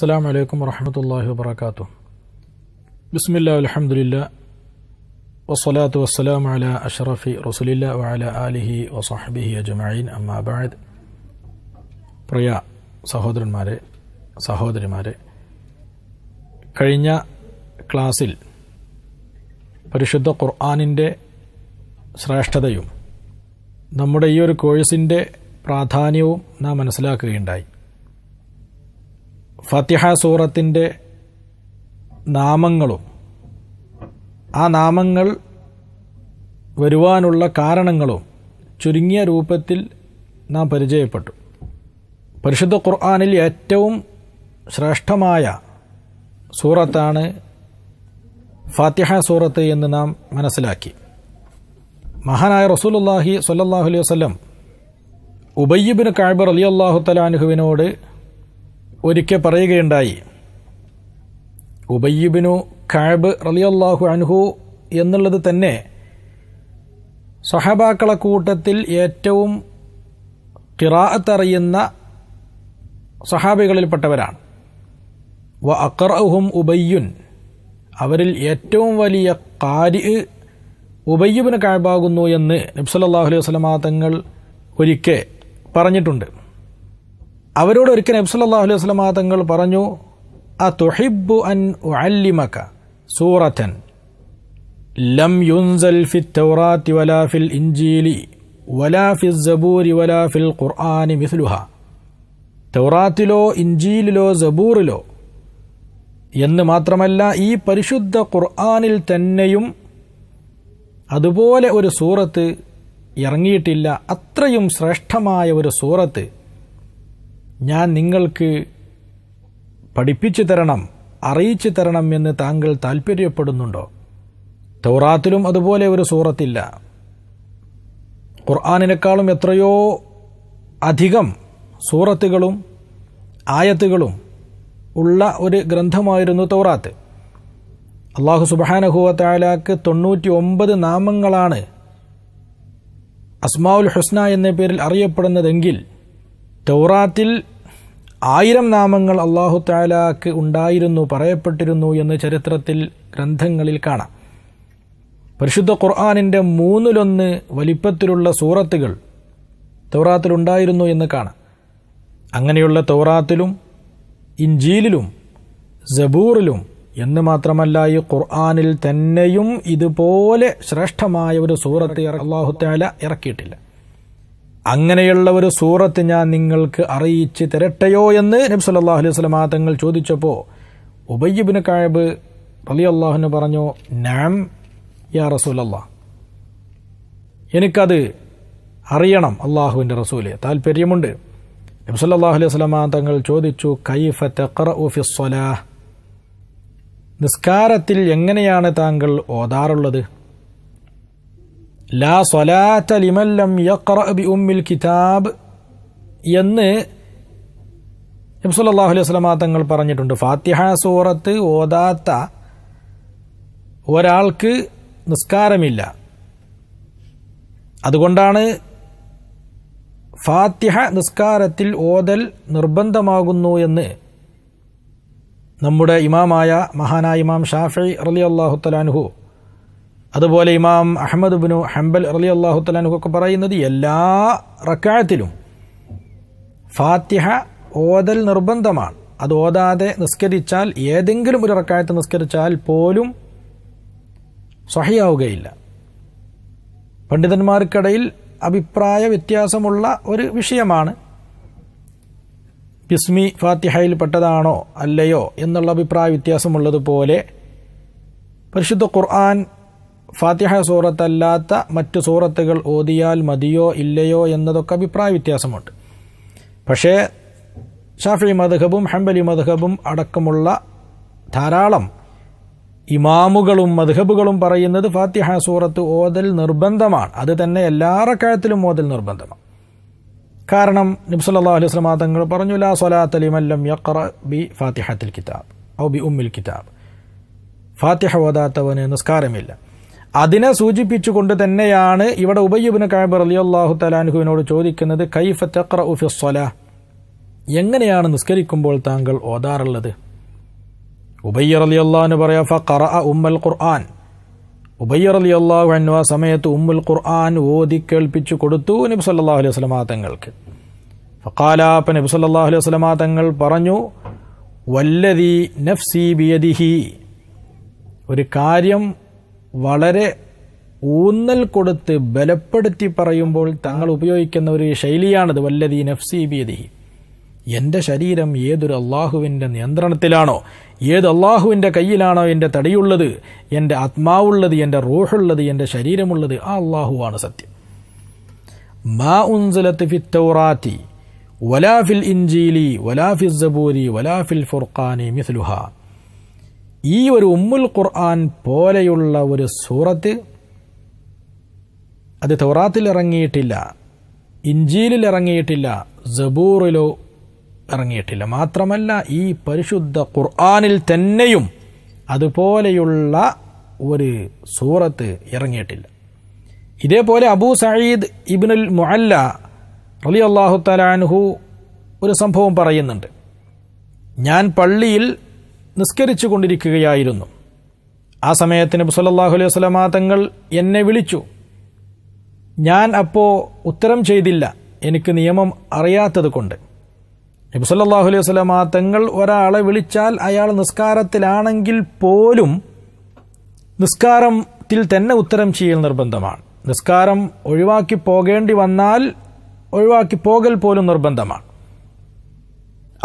السلام عليكم ورحمة الله وبركاته بسم الله الحمد لله والصلاة والسلام على أشرف رسول الله وعلى آله وصحبه أجمعين أما بعد പ്രിയ സഹോദരന്മാരെ സഹോദരിമാരെ കഴിഞ്ഞ ക്ലാസ്സിൽ പരിശുദ്ധ ഖുർആാനിൻ്റെ ശ്രേഷ്ഠതയും നമ്മുടെ ഈ ഒരു കോഴ്സിൻ്റെ പ്രാധാന്യവും നാം മനസ്സിലാക്കുകയുണ്ടായി ഫത്തിഹ സൂറത്തിൻ്റെ നാമങ്ങളും ആ നാമങ്ങൾ വരുവാനുള്ള കാരണങ്ങളും ചുരുങ്ങിയ രൂപത്തിൽ നാം പരിചയപ്പെട്ടു പരിശുദ്ധ ഖുർആാനിൽ ഏറ്റവും ശ്രേഷ്ഠമായ സൂറത്താണ് ഫാത്തിഹ സൂറത്ത് എന്ന് നാം മനസ്സിലാക്കി മഹാനായ റസൂലുല്ലാഹി സല്ലാഹു അലൈഹി വസ്ലം ഉബയ്യബിന് കാഴ്ബർ അലി അള്ളാഹു തലാനുഹുവിനോട് ഒരിക്കൽ പറയുകയുണ്ടായി ഉബയ്യുബിനു കാബ് റലിയല്ലാഹു അൻഹു എന്നുള്ളത് തന്നെ സഹബാക്കള കൂട്ടത്തിൽ ഏറ്റവും കിറാത്തറിയുന്ന സഹാബികളിൽപ്പെട്ടവരാണ് വ അക്കറഹും ഉബയ്യുൻ അവരിൽ ഏറ്റവും വലിയ കാരി ഉബയ്യുബിന് കാഴ്ബാകുന്നു എന്ന് നബ്സല്ലാഹു അലൈഹി വസ്ലമാ തങ്ങൾ ഒരിക്കൽ പറഞ്ഞിട്ടുണ്ട് അവരോട് ഒരിക്കൽ നബ്സല്ലാ അലൈഹി വസ്ലമാ തങ്ങൾ പറഞ്ഞു അ തുഹിബു അൻ അല്ലിമക്ക സൂറത്തൻ ലം യുൻസൽ ഫി തൗറാത്തി വലാ ഫിൽ ഇഞ്ചീലി വലാ ഫി സബൂരി വലാ ഫിൽ ഖുർആാനി മിസ്ലുഹ തൗറാത്തിലോ ഇഞ്ചീലിലോ സബൂറിലോ എന്ന് മാത്രമല്ല ഈ പരിശുദ്ധ ഖുർആാനിൽ തന്നെയും അതുപോലെ ഒരു സൂറത്ത് ഇറങ്ങിയിട്ടില്ല അത്രയും ശ്രേഷ്ഠമായ ഒരു സൂറത്ത് ഞാൻ നിങ്ങൾക്ക് പഠിപ്പിച്ചു തരണം അറിയിച്ചു തരണം എന്ന് താങ്കൾ താൽപ്പര്യപ്പെടുന്നുണ്ടോ തൗറാത്തിലും അതുപോലെ ഒരു സൂറത്തില്ല ഖുർആാനിനേക്കാളും എത്രയോ അധികം സൂറത്തുകളും ആയത്തുകളും ഉള്ള ഒരു ഗ്രന്ഥമായിരുന്നു തൗറാത്ത് അള്ളാഹു സുബാനഹുവത്തായാലാക്ക് തൊണ്ണൂറ്റി ഒമ്പത് നാമങ്ങളാണ് അസ്മാവുൽ ഹുസ്ന എന്ന പേരിൽ അറിയപ്പെടുന്നതെങ്കിൽ തൗറാത്തിൽ ആയിരം നാമങ്ങൾ അള്ളാഹു താലാക്ക് ഉണ്ടായിരുന്നു പറയപ്പെട്ടിരുന്നു എന്ന് ചരിത്രത്തിൽ ഗ്രന്ഥങ്ങളിൽ കാണാം പരിശുദ്ധ ഖുർആാനിൻ്റെ മൂന്നിലൊന്ന് വലിപ്പത്തിലുള്ള സൂറത്തുകൾ തൗറാത്തിലുണ്ടായിരുന്നു എന്ന് കാണാം അങ്ങനെയുള്ള തൗറാത്തിലും ഇഞ്ചീലിലും ജബൂറിലും എന്ന് മാത്രമല്ല ഈ ഖുർആാനിൽ തന്നെയും ഇതുപോലെ ശ്രേഷ്ഠമായ ഒരു സൂറത്ത് അള്ളാഹു താല ഇറക്കിയിട്ടില്ല അങ്ങനെയുള്ള ഒരു സൂറത്ത് ഞാൻ നിങ്ങൾക്ക് അറിയിച്ച് തരട്ടെയോ എന്ന് നബി സല്ലാഹു അലൈഹി സ്വലമാ തങ്ങൾ ചോദിച്ചപ്പോൾ ഉബയ്യബിന് കായബ് റലി അള്ളാഹുന് പറഞ്ഞു നാം യാ റസൂലല്ലാ എനിക്കത് അറിയണം അള്ളാഹുവിൻ്റെ റസൂല് താല്പര്യമുണ്ട് നബി സല്ലാഹു അലൈഹി സ്വലമാ തങ്ങൾ ചോദിച്ചു കൈഫ തെഖറ നിസ്കാരത്തിൽ എങ്ങനെയാണ് താങ്കൾ ഓതാറുള്ളത് ലാ സ്വലാത്ത ലിമല്ലം യക്ര ബി ഉമ്മിൽ കിതാബ് എന്ന് നബ്സുല്ലാഹു അലൈഹി സ്വലമാ തങ്ങൾ പറഞ്ഞിട്ടുണ്ട് ഫാത്തിഹ സൂറത്ത് ഓതാത്ത ഒരാൾക്ക് നിസ്കാരമില്ല അതുകൊണ്ടാണ് ഫാത്തിഹ നിസ്കാരത്തിൽ ഓതൽ നിർബന്ധമാകുന്നു എന്ന് നമ്മുടെ ഇമാമായ മഹാനായ ഇമാം ഷാഫി അലി അള്ളാഹുത്തലാൻഹു അതുപോലെ ഇമാം അഹമ്മദ് ബിനു ഹംബൽ അലി അള്ളാഹു തലാനുക്കൊക്കെ പറയുന്നത് എല്ലാ റക്കാഴത്തിലും ഫാത്തിഹ ഓതൽ നിർബന്ധമാണ് അത് ഓതാതെ നിസ്കരിച്ചാൽ ഏതെങ്കിലും ഒരു റക്കായത്ത് നിസ്കരിച്ചാൽ പോലും സഹിയാവുകയില്ല പണ്ഡിതന്മാർക്കിടയിൽ അഭിപ്രായ വ്യത്യാസമുള്ള ഒരു വിഷയമാണ് ബിസ്മി ഫാത്തിഹയിൽ പെട്ടതാണോ അല്ലയോ എന്നുള്ള അഭിപ്രായ വ്യത്യാസമുള്ളതുപോലെ പരിശുദ്ധ ഖുർആൻ ഫാത്തിഹ സൂറത്തല്ലാത്ത മറ്റു സൂറത്തുകൾ ഓതിയാൽ മതിയോ ഇല്ലയോ എന്നതൊക്കെ അഭിപ്രായ വ്യത്യാസമുണ്ട് പക്ഷേ ഷാഫി മദ്ഹബും ഹംബലി മദ്ഹബും അടക്കമുള്ള ധാരാളം ഇമാമുകളും മദ്ഹബുകളും പറയുന്നത് ഫാത്തിഹ സൂറത്ത് ഓതൽ നിർബന്ധമാണ് അത് തന്നെ എല്ലാ റക്കായത്തിലും ഓതൽ നിർബന്ധമാണ് കാരണം നിബ്സല്ലാ അലൈഹി സ്വലാ തങ്ങൾ പറഞ്ഞു ലാ സ്വലാത്ത് അലിമല്ലം യഖറ ബി ഫാത്തിഹത്തിൽ കിതാബ് ഔ ബി ഉമ്മിൽ കിതാബ് ഫാത്തിഹ ഓതാത്തവന് നിസ്കാരമില്ല അതിനെ സൂചിപ്പിച്ചുകൊണ്ട് തന്നെയാണ് ഇവിടെ ഉബയ്യബിന് കാബ് അലിയല്ലാഹു തലാൻഹുവിനോട് ചോദിക്കുന്നത് കൈഫ തക്ര ഉഫിസ്വല എങ്ങനെയാണ് നിസ്കരിക്കുമ്പോൾ താങ്കൾ ഓതാറുള്ളത് ഉബയ്യർ അലി അള്ളാഹു പറയാ ഫറ ഉമ്മൽ ഖുർആൻ ഉബയ്യർ അലി അള്ളാഹു അന്നു ആ സമയത്ത് ഉമ്മുൽ ഖുർആൻ ഓതി കേൾപ്പിച്ചു കൊടുത്തു നബി സല്ലാഹു അലൈഹി വസ്ലമാ തങ്ങൾക്ക് ഫക്കാലാപ്പ നബി സല്ലാഹു അലൈഹി വസ്ലമാ തങ്ങൾ പറഞ്ഞു വല്ലതി നഫ്സി ബിയദിഹി ഒരു കാര്യം വളരെ ഊന്നൽ കൊടുത്ത് ബലപ്പെടുത്തി പറയുമ്പോൾ തങ്ങൾ ഉപയോഗിക്കുന്ന ഒരു ശൈലിയാണിത് വല്ലതി നഫ്സി ബീതി എൻ്റെ ശരീരം ഏതൊരു അള്ളാഹുവിന്റെ നിയന്ത്രണത്തിലാണോ ഏത് അള്ളാഹുവിന്റെ കയ്യിലാണോ എന്റെ തടിയുള്ളത് എന്റെ ആത്മാവുള്ളത് എന്റെ റോഹുള്ളത് എന്റെ ശരീരമുള്ളത് ആ അള്ളാഹുവാണ് സത്യം മാ ഉൻസലത്ത് ഫി തൗറാത്തി വലാഫിൽ ഇഞ്ചീലി വലാഫിൽ ഫുർഖാനി മിസ്ലുഹ ഈ ഒരു ഉമ്മുൽ ഖുർആൻ പോലെയുള്ള ഒരു സൂറത്ത് അത് തൗറാത്തിൽ ഇറങ്ങിയിട്ടില്ല ഇഞ്ചീലിൽ ഇറങ്ങിയിട്ടില്ല ജബൂറിലോ ഇറങ്ങിയിട്ടില്ല മാത്രമല്ല ഈ പരിശുദ്ധ ഖുർആാനിൽ തന്നെയും അതുപോലെയുള്ള ഒരു സൂറത്ത് ഇറങ്ങിയിട്ടില്ല ഇതേപോലെ അബൂ സയീദ് ഇബിനുൽ മുഅല്ല റലി അള്ളാഹു തലാൻഹു ഒരു സംഭവം പറയുന്നുണ്ട് ഞാൻ പള്ളിയിൽ നിസ്കരിച്ചു കൊണ്ടിരിക്കുകയായിരുന്നു ആ സമയത്ത് നബി സല്ലാഹു അലൈഹി വസ്ലമാ തങ്ങൾ എന്നെ വിളിച്ചു ഞാൻ അപ്പോൾ ഉത്തരം ചെയ്തില്ല എനിക്ക് നിയമം അറിയാത്തത് കൊണ്ട് നബി സല്ലാഹു അലൈഹി വസ്ലമാ തങ്ങൾ ഒരാളെ വിളിച്ചാൽ അയാൾ നിസ്കാരത്തിലാണെങ്കിൽ പോലും നിസ്കാരത്തിൽ തന്നെ ഉത്തരം ചെയ്യൽ നിർബന്ധമാണ് നിസ്കാരം ഒഴിവാക്കി പോകേണ്ടി വന്നാൽ ഒഴിവാക്കി പോകൽ പോലും നിർബന്ധമാണ്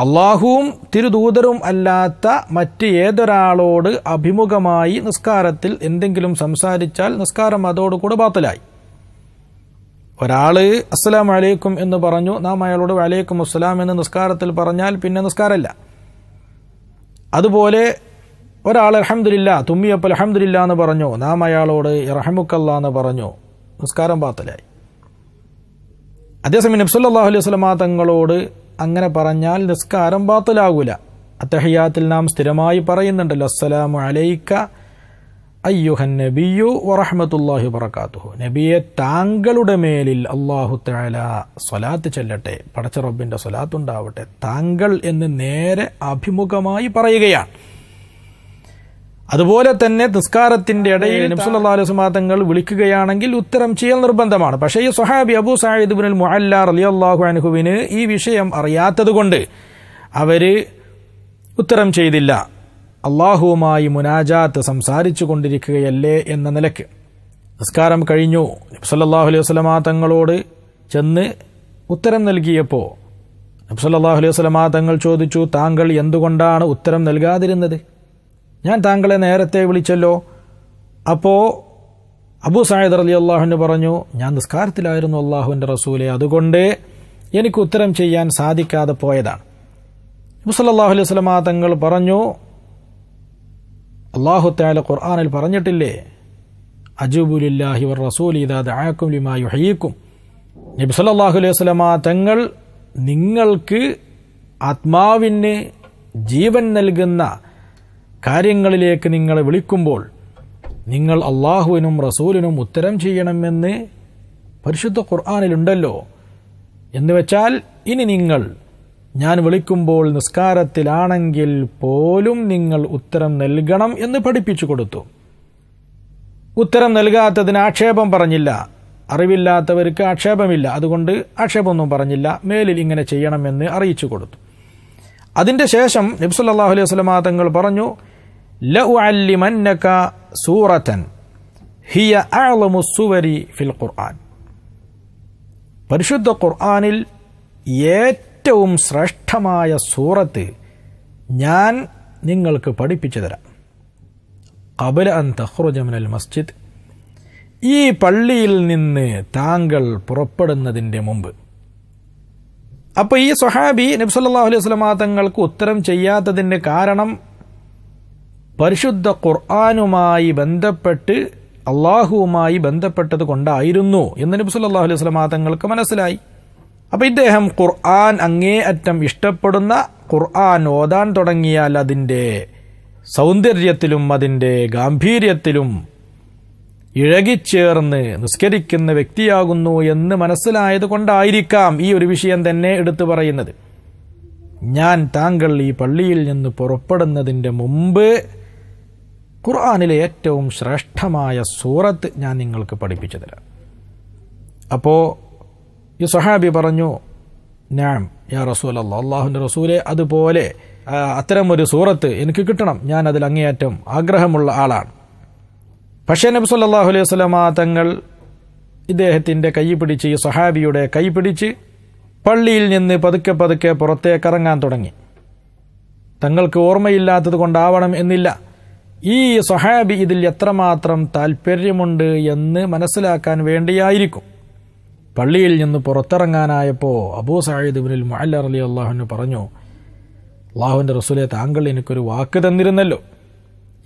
അള്ളാഹുവും തിരുദൂതരും അല്ലാത്ത മറ്റ് ഏതൊരാളോട് അഭിമുഖമായി നിസ്കാരത്തിൽ എന്തെങ്കിലും സംസാരിച്ചാൽ നിസ്കാരം അതോടുകൂടെ ബാത്തലായി ഒരാൾ അസ്സലാം വലൈക്കും എന്ന് പറഞ്ഞു നാം അയാളോട് വലൈക്കും അസ്സലാം എന്ന് നിസ്കാരത്തിൽ പറഞ്ഞാൽ പിന്നെ നിസ്കാരമല്ല അതുപോലെ ഒരാൾ അലഹമില്ല തുമ്മിയപ്പോൾ അഹമ്മദില്ല എന്ന് പറഞ്ഞു നാം അയാളോട് ഇറഹമുക്കല്ല എന്ന് പറഞ്ഞു നിസ്കാരം പാത്തലായി അതേസമയം നബ്സല്ലാ അലൈഹി സ്വലമാ തങ്ങളോട് അങ്ങനെ പറഞ്ഞാൽ നിസ്കാരം ബാത്തിലാകൂല അത്തഹിയാത്തിൽ നാം സ്ഥിരമായി പറയുന്നുണ്ടല്ലോ അസ്സലാമു അലൈക്ക അയ്യുഹൻ നബിയു വറഹമത്തുല്ലാഹി വറക്കാത്തുഹു നബിയെ താങ്കളുടെ മേലിൽ അള്ളാഹു തല സ്വലാത്ത് ചെല്ലട്ടെ പടച്ച റബ്ബിൻ്റെ സ്വലാത്തുണ്ടാവട്ടെ താങ്കൾ എന്ന് നേരെ അഭിമുഖമായി പറയുകയാണ് അതുപോലെ തന്നെ നിസ്കാരത്തിന്റെ ഇടയിൽ നബ്സുല്ലാ തങ്ങൾ വിളിക്കുകയാണെങ്കിൽ ഉത്തരം ചെയ്യൽ നിർബന്ധമാണ് പക്ഷേ ഈ സുഹാബി അബു സാഹിദ് ബിൻ മുഅല്ല അലി അള്ളാഹു അനുഹുവിന് ഈ വിഷയം അറിയാത്തതുകൊണ്ട് അവര് ഉത്തരം ചെയ്തില്ല അള്ളാഹുവുമായി മുനാജാത്ത് സംസാരിച്ചു കൊണ്ടിരിക്കുകയല്ലേ എന്ന നിലക്ക് നിസ്കാരം കഴിഞ്ഞു നബ്സല്ലാഹു അലൈഹി വസ്ലമാതങ്ങളോട് തങ്ങളോട് ചെന്ന് ഉത്തരം നൽകിയപ്പോൾ നബ്സല്ലാഹു അലൈഹി വസ്ലമാതങ്ങൾ തങ്ങൾ ചോദിച്ചു താങ്കൾ എന്തുകൊണ്ടാണ് ഉത്തരം നൽകാതിരുന്നത് ഞാൻ താങ്കളെ നേരത്തെ വിളിച്ചല്ലോ അപ്പോൾ അബൂ സായിദ് അലി അള്ളാഹുവിന് പറഞ്ഞു ഞാൻ നിസ്കാരത്തിലായിരുന്നു അള്ളാഹുവിൻ്റെ റസൂലെ അതുകൊണ്ട് എനിക്ക് ഉത്തരം ചെയ്യാൻ സാധിക്കാതെ പോയതാണ് മുസലല്ലാഹു അലൈഹി സ്വലമാ തങ്ങൾ പറഞ്ഞു അള്ളാഹു താല ഖുർആാനിൽ പറഞ്ഞിട്ടില്ലേ അജുബുലില്ലാഹി വർ റസൂൽ ഇതാദ് ആയക്കും ലിമായി ഹയ്യക്കും നബിസലല്ലാഹു അലൈഹി സ്വലമാ തങ്ങൾ നിങ്ങൾക്ക് ആത്മാവിന് ജീവൻ നൽകുന്ന കാര്യങ്ങളിലേക്ക് നിങ്ങളെ വിളിക്കുമ്പോൾ നിങ്ങൾ അള്ളാഹുവിനും റസൂലിനും ഉത്തരം ചെയ്യണമെന്ന് പരിശുദ്ധ ഖുർആാനിലുണ്ടല്ലോ എന്നുവെച്ചാൽ ഇനി നിങ്ങൾ ഞാൻ വിളിക്കുമ്പോൾ നിസ്കാരത്തിലാണെങ്കിൽ പോലും നിങ്ങൾ ഉത്തരം നൽകണം എന്ന് പഠിപ്പിച്ചു കൊടുത്തു ഉത്തരം നൽകാത്തതിന് ആക്ഷേപം പറഞ്ഞില്ല അറിവില്ലാത്തവർക്ക് ആക്ഷേപമില്ല അതുകൊണ്ട് ആക്ഷേപമൊന്നും പറഞ്ഞില്ല മേലിൽ ഇങ്ങനെ ചെയ്യണമെന്ന് അറിയിച്ചു കൊടുത്തു അതിൻ്റെ ശേഷം നബ്സുല്ലാഹു അലൈഹി സ്വലമാ തങ്ങൾ പറഞ്ഞു لأعلمنك سورة هي أعظم السور في القرآن പരിശുദ്ധ ഖുർആാനിൽ ഏറ്റവും ശ്രേഷ്ഠമായ സൂറത്ത് ഞാൻ നിങ്ങൾക്ക് പഠിപ്പിച്ചു തരാം കബല അൻ തഹ്റുജമിനൽ മസ്ജിദ് ഈ പള്ളിയിൽ നിന്ന് താങ്കൾ പുറപ്പെടുന്നതിൻ്റെ മുമ്പ് അപ്പോൾ ഈ സൊഹാബി നബ്സല്ലാ അലൈഹി സ്വലമാ തങ്ങൾക്ക് ഉത്തരം ചെയ്യാത്തതിൻ്റെ കാരണം പരിശുദ്ധ ഖുർആാനുമായി ബന്ധപ്പെട്ട് അള്ളാഹുവുമായി ബന്ധപ്പെട്ടത് കൊണ്ടായിരുന്നു എന്ന് നബി സല്ലാഹു അലൈഹി സ്വലമാ തങ്ങൾക്ക് മനസ്സിലായി അപ്പോൾ ഇദ്ദേഹം ഖുർആൻ അറ്റം ഇഷ്ടപ്പെടുന്ന ഖുർആൻ ഓതാൻ തുടങ്ങിയാൽ അതിൻ്റെ സൗന്ദര്യത്തിലും അതിൻ്റെ ഗാംഭീര്യത്തിലും ഇഴകിച്ചേർന്ന് നിസ്കരിക്കുന്ന വ്യക്തിയാകുന്നു എന്ന് മനസ്സിലായത് കൊണ്ടായിരിക്കാം ഈ ഒരു വിഷയം തന്നെ എടുത്തു പറയുന്നത് ഞാൻ താങ്കൾ ഈ പള്ളിയിൽ നിന്ന് പുറപ്പെടുന്നതിൻ്റെ മുമ്പ് ഖുർആാനിലെ ഏറ്റവും ശ്രേഷ്ഠമായ സൂറത്ത് ഞാൻ നിങ്ങൾക്ക് പഠിപ്പിച്ചു തരാം അപ്പോൾ ഈ സഹാബി പറഞ്ഞു ഞാൻ യാ റസൂൽ അല്ല അള്ളാഹുൻ്റെ റസൂലെ അതുപോലെ അത്തരം ഒരു സൂറത്ത് എനിക്ക് കിട്ടണം ഞാൻ അതിൽ അങ്ങേയറ്റം ആഗ്രഹമുള്ള ആളാണ് പക്ഷേ നബി സല്ലാഹു അലൈഹി സ്വലമ തങ്ങൾ ഇദ്ദേഹത്തിൻ്റെ കൈ പിടിച്ച് ഈ സഹാബിയുടെ കൈ പിടിച്ച് പള്ളിയിൽ നിന്ന് പതുക്കെ പതുക്കെ പുറത്തേക്കിറങ്ങാൻ തുടങ്ങി തങ്ങൾക്ക് ഓർമ്മയില്ലാത്തത് കൊണ്ടാവണം എന്നില്ല ഈ സൊഹാബി ഇതിൽ എത്രമാത്രം താല്പര്യമുണ്ട് എന്ന് മനസ്സിലാക്കാൻ വേണ്ടിയായിരിക്കും പള്ളിയിൽ നിന്ന് പുറത്തിറങ്ങാനായപ്പോൾ അബൂ സാഹിദ് ഇബിനിൽ മുഅല്ല അലി അള്ളാഹുന് പറഞ്ഞു അള്ളാഹുവിൻ്റെ റസൂലെ താങ്കൾ എനിക്കൊരു വാക്ക് തന്നിരുന്നല്ലോ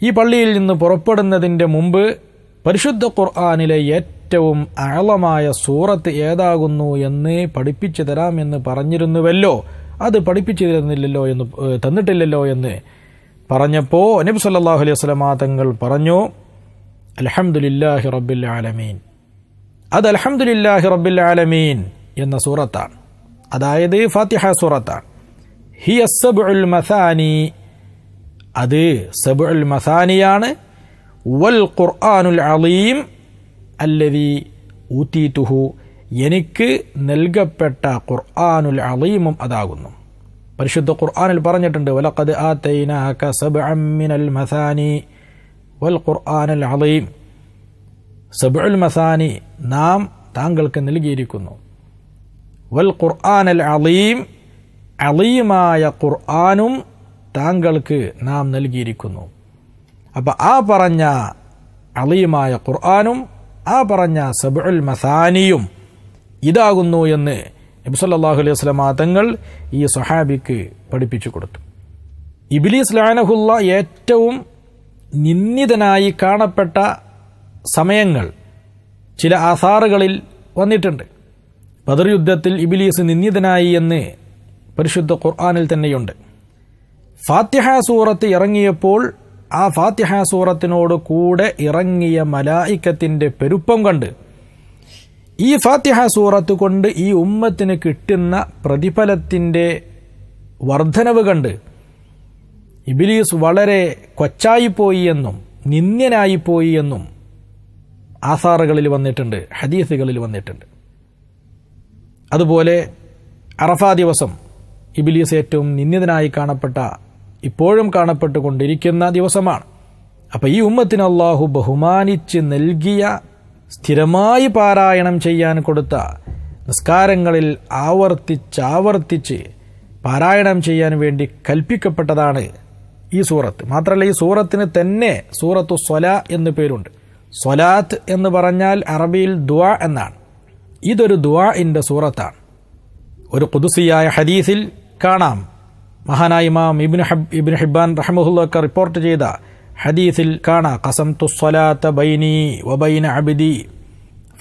ഈ പള്ളിയിൽ നിന്ന് പുറപ്പെടുന്നതിൻ്റെ മുമ്പ് പരിശുദ്ധ ഖുർആാനിലെ ഏറ്റവും ആളമായ സൂറത്ത് ഏതാകുന്നു എന്ന് പഠിപ്പിച്ചു തരാമെന്ന് പറഞ്ഞിരുന്നുവല്ലോ അത് പഠിപ്പിച്ചു തരുന്നില്ലല്ലോ എന്ന് തന്നിട്ടില്ലല്ലോ എന്ന് പറഞ്ഞപ്പോൾ നബി സല്ലാഹു അലൈഹി സ്വലമാ തങ്ങൾ പറഞ്ഞു അലഹമുല്ലാഹി റബ്ബിൽ ആലമീൻ അത് അലഹമുല്ലാഹി റബ്ബിൽ ആലമീൻ എന്ന സൂറത്താണ് അതായത് ഫാത്തിഹ സൂറത്താണ് ഹി അസബ് ഉൽ മസാനി അത് സബ് ഉൽ മസാനിയാണ് വൽ ഖുർആാനുൽ അലീം അല്ലതി ഊത്തീത്തുഹു എനിക്ക് നൽകപ്പെട്ട ഖുർആാനുൽ അലീമും അതാകുന്നു പരിശുദ്ധ ഖുർആനിൽ പറഞ്ഞിട്ടുണ്ട് വലഖദ് ആതൈനാക സബ്അൻ മിനൽ മസാനി വൽ ഖുർആാനൽ അളീം സബ്അൽ മസാനി നാം താങ്കൾക്ക് നൽകിയിരിക്കുന്നു വൽ ഖുർആാനൽ അളീം അളീമായ ഖുർആാനും താങ്കൾക്ക് നാം നൽകിയിരിക്കുന്നു അപ്പം ആ പറഞ്ഞ അളീമായ ഖുർആാനും ആ പറഞ്ഞ സബ്അൽ മസാനിയും ഇതാകുന്നു എന്ന് നബ്സല്ലാഹു അലൈഹി വസ്ലാം തങ്ങൾ ഈ സൊഹാബിക്ക് പഠിപ്പിച്ചു കൊടുത്തു ഇബിലീസ് ലാനഹുല്ല ഏറ്റവും നിന്ദിതനായി കാണപ്പെട്ട സമയങ്ങൾ ചില ആസാറുകളിൽ വന്നിട്ടുണ്ട് ബദർ യുദ്ധത്തിൽ ഇബിലീസ് നിന്ദിതനായി എന്ന് പരിശുദ്ധ ഖുർആാനിൽ തന്നെയുണ്ട് ഫാത്തിഹ സൂറത്ത് ഇറങ്ങിയപ്പോൾ ആ ഫാത്തിഹ സൂറത്തിനോട് കൂടെ ഇറങ്ങിയ മലായിക്കത്തിൻ്റെ പെരുപ്പം കണ്ട് ഈ ഫാത്തിഹ സൂറത്ത് കൊണ്ട് ഈ ഉമ്മത്തിന് കിട്ടുന്ന പ്രതിഫലത്തിൻ്റെ വർധനവ് കണ്ട് ഇബിലീസ് വളരെ കൊച്ചായിപ്പോയി എന്നും നിന്ദ്യനായിപ്പോയി എന്നും ആസാറുകളിൽ വന്നിട്ടുണ്ട് ഹദീസുകളിൽ വന്നിട്ടുണ്ട് അതുപോലെ അറഫാ ദിവസം ഇബിലീസ് ഏറ്റവും നിന്ദിതനായി കാണപ്പെട്ട ഇപ്പോഴും കാണപ്പെട്ടുകൊണ്ടിരിക്കുന്ന ദിവസമാണ് അപ്പോൾ ഈ ഉമ്മത്തിന് അള്ളാഹു ബഹുമാനിച്ച് നൽകിയ സ്ഥിരമായി പാരായണം ചെയ്യാൻ കൊടുത്ത നിസ്കാരങ്ങളിൽ ആവർത്തിച്ചാവർത്തിച്ച് പാരായണം ചെയ്യാൻ വേണ്ടി കൽപ്പിക്കപ്പെട്ടതാണ് ഈ സൂറത്ത് മാത്രമല്ല ഈ സൂറത്തിന് തന്നെ സൂറത്തു സ്വല എന്ന് പേരുണ്ട് സ്വലാത്ത് എന്ന് പറഞ്ഞാൽ അറബിയിൽ ദുവാ എന്നാണ് ഇതൊരു ദുവാഇൻ്റെ സൂറത്താണ് ഒരു കുതുസിയായ ഹദീസിൽ കാണാം മഹാനായ ഇമാം ഇബിൻ ഹബ് ഇബിൻ ഹിബാൻ റഹമുല്ല റിപ്പോർട്ട് ചെയ്ത ഹദീസിൽ കാണാം കസം തുസ്വലാത്ത ബൈനി വബൈന അബിദി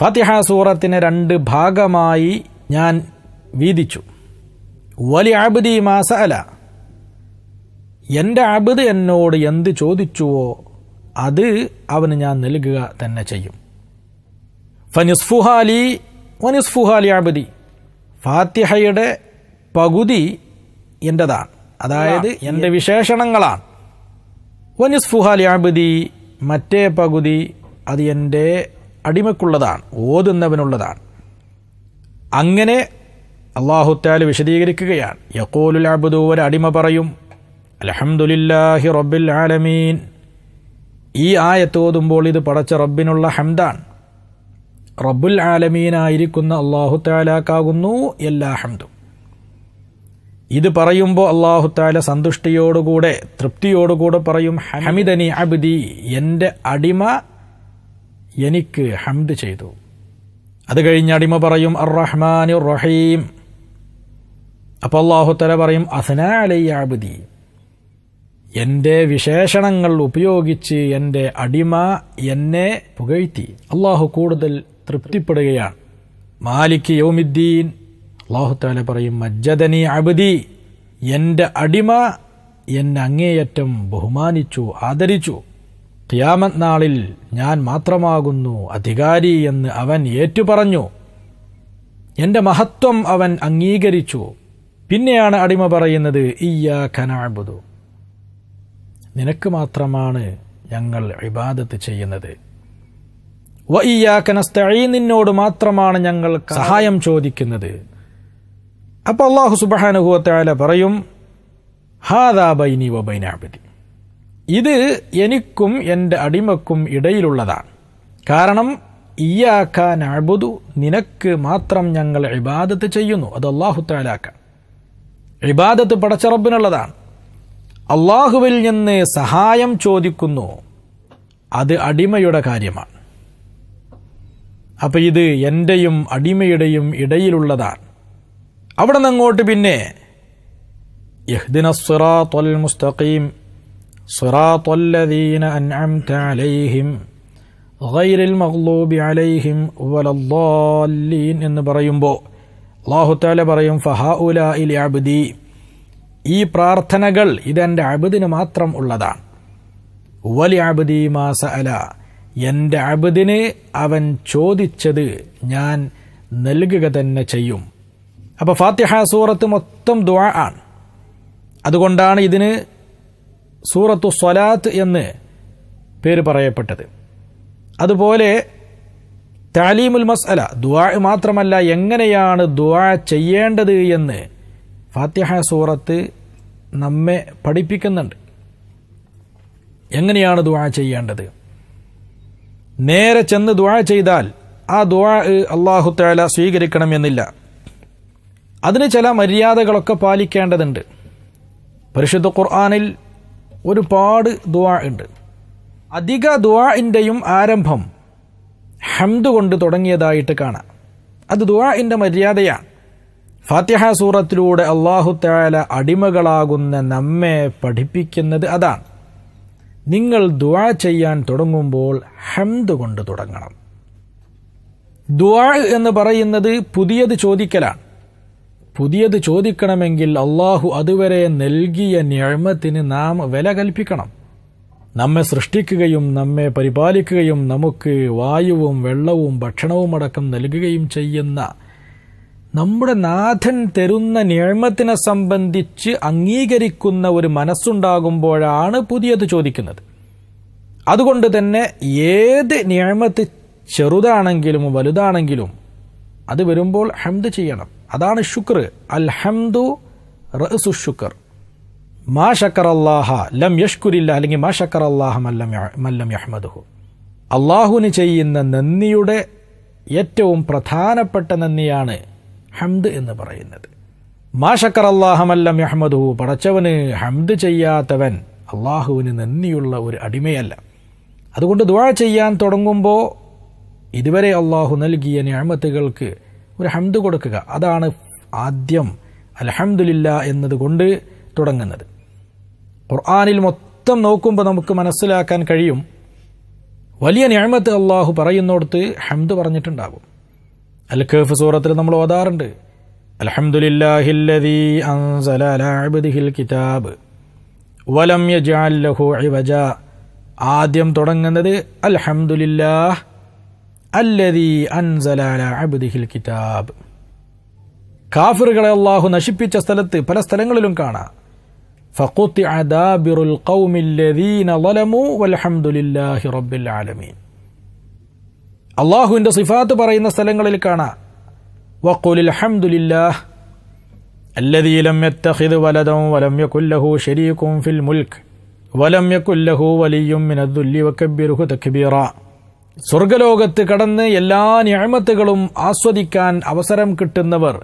ഫതിഹ സൂറത്തിന് രണ്ട് ഭാഗമായി ഞാൻ വീതിച്ചു വലി അബിദി മാസ അല എൻ്റെ അബിദ് എന്നോട് എന്ത് ചോദിച്ചുവോ അത് അവന് ഞാൻ നൽകുക തന്നെ ചെയ്യും ഫനിസ്ഫുഹാലി വനിസ്ഫുഹാലി അബിദി ഫാത്തിഹയുടെ പകുതി എൻ്റെതാണ് അതായത് എൻ്റെ വിശേഷണങ്ങളാണ് വനിസ്ഫുഹാലി അബുദി മറ്റേ പകുതി അത് എൻ്റെ അടിമക്കുള്ളതാണ് ഓതുന്നവനുള്ളതാണ് അങ്ങനെ അള്ളാഹുത്താൽ വിശദീകരിക്കുകയാണ് യക്കോലുൽ അബുദു അടിമ പറയും അലഹമുല്ലാഹി റബ്ബിൽ ആലമീൻ ഈ ആയത്തോതുമ്പോൾ ഇത് പടച്ച റബ്ബിനുള്ള ഹംദാണ് റബ്ബുൽ ആലമീനായിരിക്കുന്ന അള്ളാഹു താലാക്കാകുന്നു എല്ലാ ഹംദും ഇത് പറയുമ്പോൾ അള്ളാഹുത്താല സന്തുഷ്ടിയോടുകൂടെ തൃപ്തിയോടുകൂടെ പറയും ഹമിദനി അബ്ദി എൻ്റെ അടിമ എനിക്ക് ഹംദ് ചെയ്തു അത് കഴിഞ്ഞ് അടിമ പറയും അർ റഹ്മാൻ റഹീം അപ്പോൾ അള്ളാഹുത്തല പറയും അസന അലയ്യാബുദി എൻ്റെ വിശേഷണങ്ങൾ ഉപയോഗിച്ച് എൻ്റെ അടിമ എന്നെ പുകഴ്ത്തി അള്ളാഹു കൂടുതൽ തൃപ്തിപ്പെടുകയാണ് മാലിക് യൗമിദ്ദീൻ അള്ളാഹുത്താല പറയും മജ്ജദനി അബുദി എൻ്റെ അടിമ എന്നെ അങ്ങേയറ്റം ബഹുമാനിച്ചു ആദരിച്ചു ഖിയാമത് നാളിൽ ഞാൻ മാത്രമാകുന്നു അധികാരി എന്ന് അവൻ ഏറ്റുപറഞ്ഞു എൻ്റെ മഹത്വം അവൻ അംഗീകരിച്ചു പിന്നെയാണ് അടിമ പറയുന്നത് ഇയ്യാ ഖനാബുദു നിനക്ക് മാത്രമാണ് ഞങ്ങൾ ഇബാദത്ത് ചെയ്യുന്നത് വ കനസ്തഴി നിന്നോട് മാത്രമാണ് ഞങ്ങൾ സഹായം ചോദിക്കുന്നത് അപ്പോൾ അള്ളാഹു സുബഹാനുഭവത്തായ പറയും ഹാദാ ബൈനി വ ഇത് എനിക്കും എൻ്റെ അടിമക്കും ഇടയിലുള്ളതാണ് കാരണം ഇയാക്ക നഴുതു നിനക്ക് മാത്രം ഞങ്ങൾ ഇബാദത്ത് ചെയ്യുന്നു അത് അള്ളാഹു താലാക്ക ഇബാദത്ത് പടച്ചറബിനുള്ളതാണ് അള്ളാഹുവിൽ നിന്ന് സഹായം ചോദിക്കുന്നു അത് അടിമയുടെ കാര്യമാണ് അപ്പം ഇത് എൻ്റെയും അടിമയുടെയും ഇടയിലുള്ളതാണ് അവിടെ നിന്നങ്ങോട്ട് പിന്നെ അലൈഹിം എന്ന് പറയുമ്പോൾ അള്ളാഹുത്താല പറയും ഫഹാ ഉല ഇൽ അബ്ദി ഈ പ്രാർത്ഥനകൾ ഇതെൻ്റെ അബുദിന് മാത്രം ഉള്ളതാണ് വലി അബദി മാസ അല എൻ്റെ അബുദിന് അവൻ ചോദിച്ചത് ഞാൻ നൽകുക തന്നെ ചെയ്യും അപ്പോൾ ഫാത്തിഹ സൂറത്ത് മൊത്തം ദുആ ആണ് അതുകൊണ്ടാണ് ഇതിന് സൂറത്തു സ്വലാത്ത് എന്ന് പേര് പറയപ്പെട്ടത് അതുപോലെ താലീമുൽ മസ്അല ദുആ മാത്രമല്ല എങ്ങനെയാണ് ദുആ ചെയ്യേണ്ടത് എന്ന് ഫാത്തിഹ സൂറത്ത് നമ്മെ പഠിപ്പിക്കുന്നുണ്ട് എങ്ങനെയാണ് ദുആ ചെയ്യേണ്ടത് നേരെ ചെന്ന് ദുആ ചെയ്താൽ ആ ദുആ അള്ളാഹു താല സ്വീകരിക്കണമെന്നില്ല അതിന് ചില മര്യാദകളൊക്കെ പാലിക്കേണ്ടതുണ്ട് പരിശുദ്ധ ഖുർആാനിൽ ഒരുപാട് ദുവാ ഉണ്ട് അധിക ദുവാഇൻ്റെയും ആരംഭം ഹംദ് കൊണ്ട് തുടങ്ങിയതായിട്ട് കാണാം അത് ദുവാഇൻ്റെ മര്യാദയാണ് ഫാത്തിഹ സൂറത്തിലൂടെ അള്ളാഹു താല അടിമകളാകുന്ന നമ്മെ പഠിപ്പിക്കുന്നത് അതാണ് നിങ്ങൾ ദുവാ ചെയ്യാൻ തുടങ്ങുമ്പോൾ ഹംദ് കൊണ്ട് തുടങ്ങണം ദുവാ എന്ന് പറയുന്നത് പുതിയത് ചോദിക്കലാണ് പുതിയത് ചോദിക്കണമെങ്കിൽ അള്ളാഹു അതുവരെ നൽകിയ ഞഴമത്തിന് നാം വില കൽപ്പിക്കണം നമ്മെ സൃഷ്ടിക്കുകയും നമ്മെ പരിപാലിക്കുകയും നമുക്ക് വായുവും വെള്ളവും ഭക്ഷണവും അടക്കം നൽകുകയും ചെയ്യുന്ന നമ്മുടെ നാഥൻ തരുന്ന നിഴമത്തിനെ സംബന്ധിച്ച് അംഗീകരിക്കുന്ന ഒരു മനസ്സുണ്ടാകുമ്പോഴാണ് പുതിയത് ചോദിക്കുന്നത് അതുകൊണ്ട് തന്നെ ഏത് നിഴമത്ത് ചെറുതാണെങ്കിലും വലുതാണെങ്കിലും അത് വരുമ്പോൾ ഹംദ് ചെയ്യണം അതാണ് ശുക്ർ അൽഹംദു റസു ശുക്ർ മാ ഷക്കർ അള്ളാഹ ലം യഷ്കുരില്ല അല്ലെങ്കിൽ മാ ഷക്കർ അള്ളാഹ മല്ലം മല്ലം യഹ്മദുഹു ചെയ്യുന്ന നന്ദിയുടെ ഏറ്റവും പ്രധാനപ്പെട്ട നന്ദിയാണ് ഹംദ് എന്ന് പറയുന്നത് മാ ഷക്കർ അള്ളാഹ മല്ലം യഹ്മദുഹു പടച്ചവന് ഹംദ് ചെയ്യാത്തവൻ അള്ളാഹുവിന് നന്ദിയുള്ള ഒരു അടിമയല്ല അതുകൊണ്ട് ദുവാ ചെയ്യാൻ തുടങ്ങുമ്പോൾ ഇതുവരെ അള്ളാഹു നൽകിയ ഞാമത്തുകൾക്ക് ഒരു ഹംദ് കൊടുക്കുക അതാണ് ആദ്യം അലഹമുല്ല എന്നതുകൊണ്ട് തുടങ്ങുന്നത് ഖുർആാനിൽ മൊത്തം നോക്കുമ്പോൾ നമുക്ക് മനസ്സിലാക്കാൻ കഴിയും വലിയ ഞാമത്ത് അള്ളാഹു പറയുന്നോടത്ത് ഹംദ് പറഞ്ഞിട്ടുണ്ടാകും അൽ ഖഫ് സൂറത്തിൽ നമ്മൾ ഓതാറുണ്ട് അൽഹംദുലില്ലാഹില്ലദീ അൻസല അലാ കിതാബ് വലം യജഅൽ ലഹു ആദ്യം തുടങ്ങുന്നത് അൽഹമുല്ലാഹ് അല്ലതി അബ്ദിഹിൽ കിതാബ് കാഫിറുകളെ അള്ളാഹു നശിപ്പിച്ച സ്ഥലത്ത് പല സ്ഥലങ്ങളിലും കാണാം അള്ളാഹുവിന്റെ ളലമു വൽഹംദുലില്ലാഹി റബ്ബിൽ ആലമീൻ സിഫാത്ത് പറയുന്ന സ്ഥലങ്ങളിൽ കാണാം ലം യത്തഖിദ് വലദൻ വലം യകുൽ ഫിൽ മുൽക് വലം വകബ്ബിറുഹു തക്ബീറ സ്വർഗലോകത്ത് കടന്ന് എല്ലാ ഞാമത്തുകളും ആസ്വദിക്കാൻ അവസരം കിട്ടുന്നവർ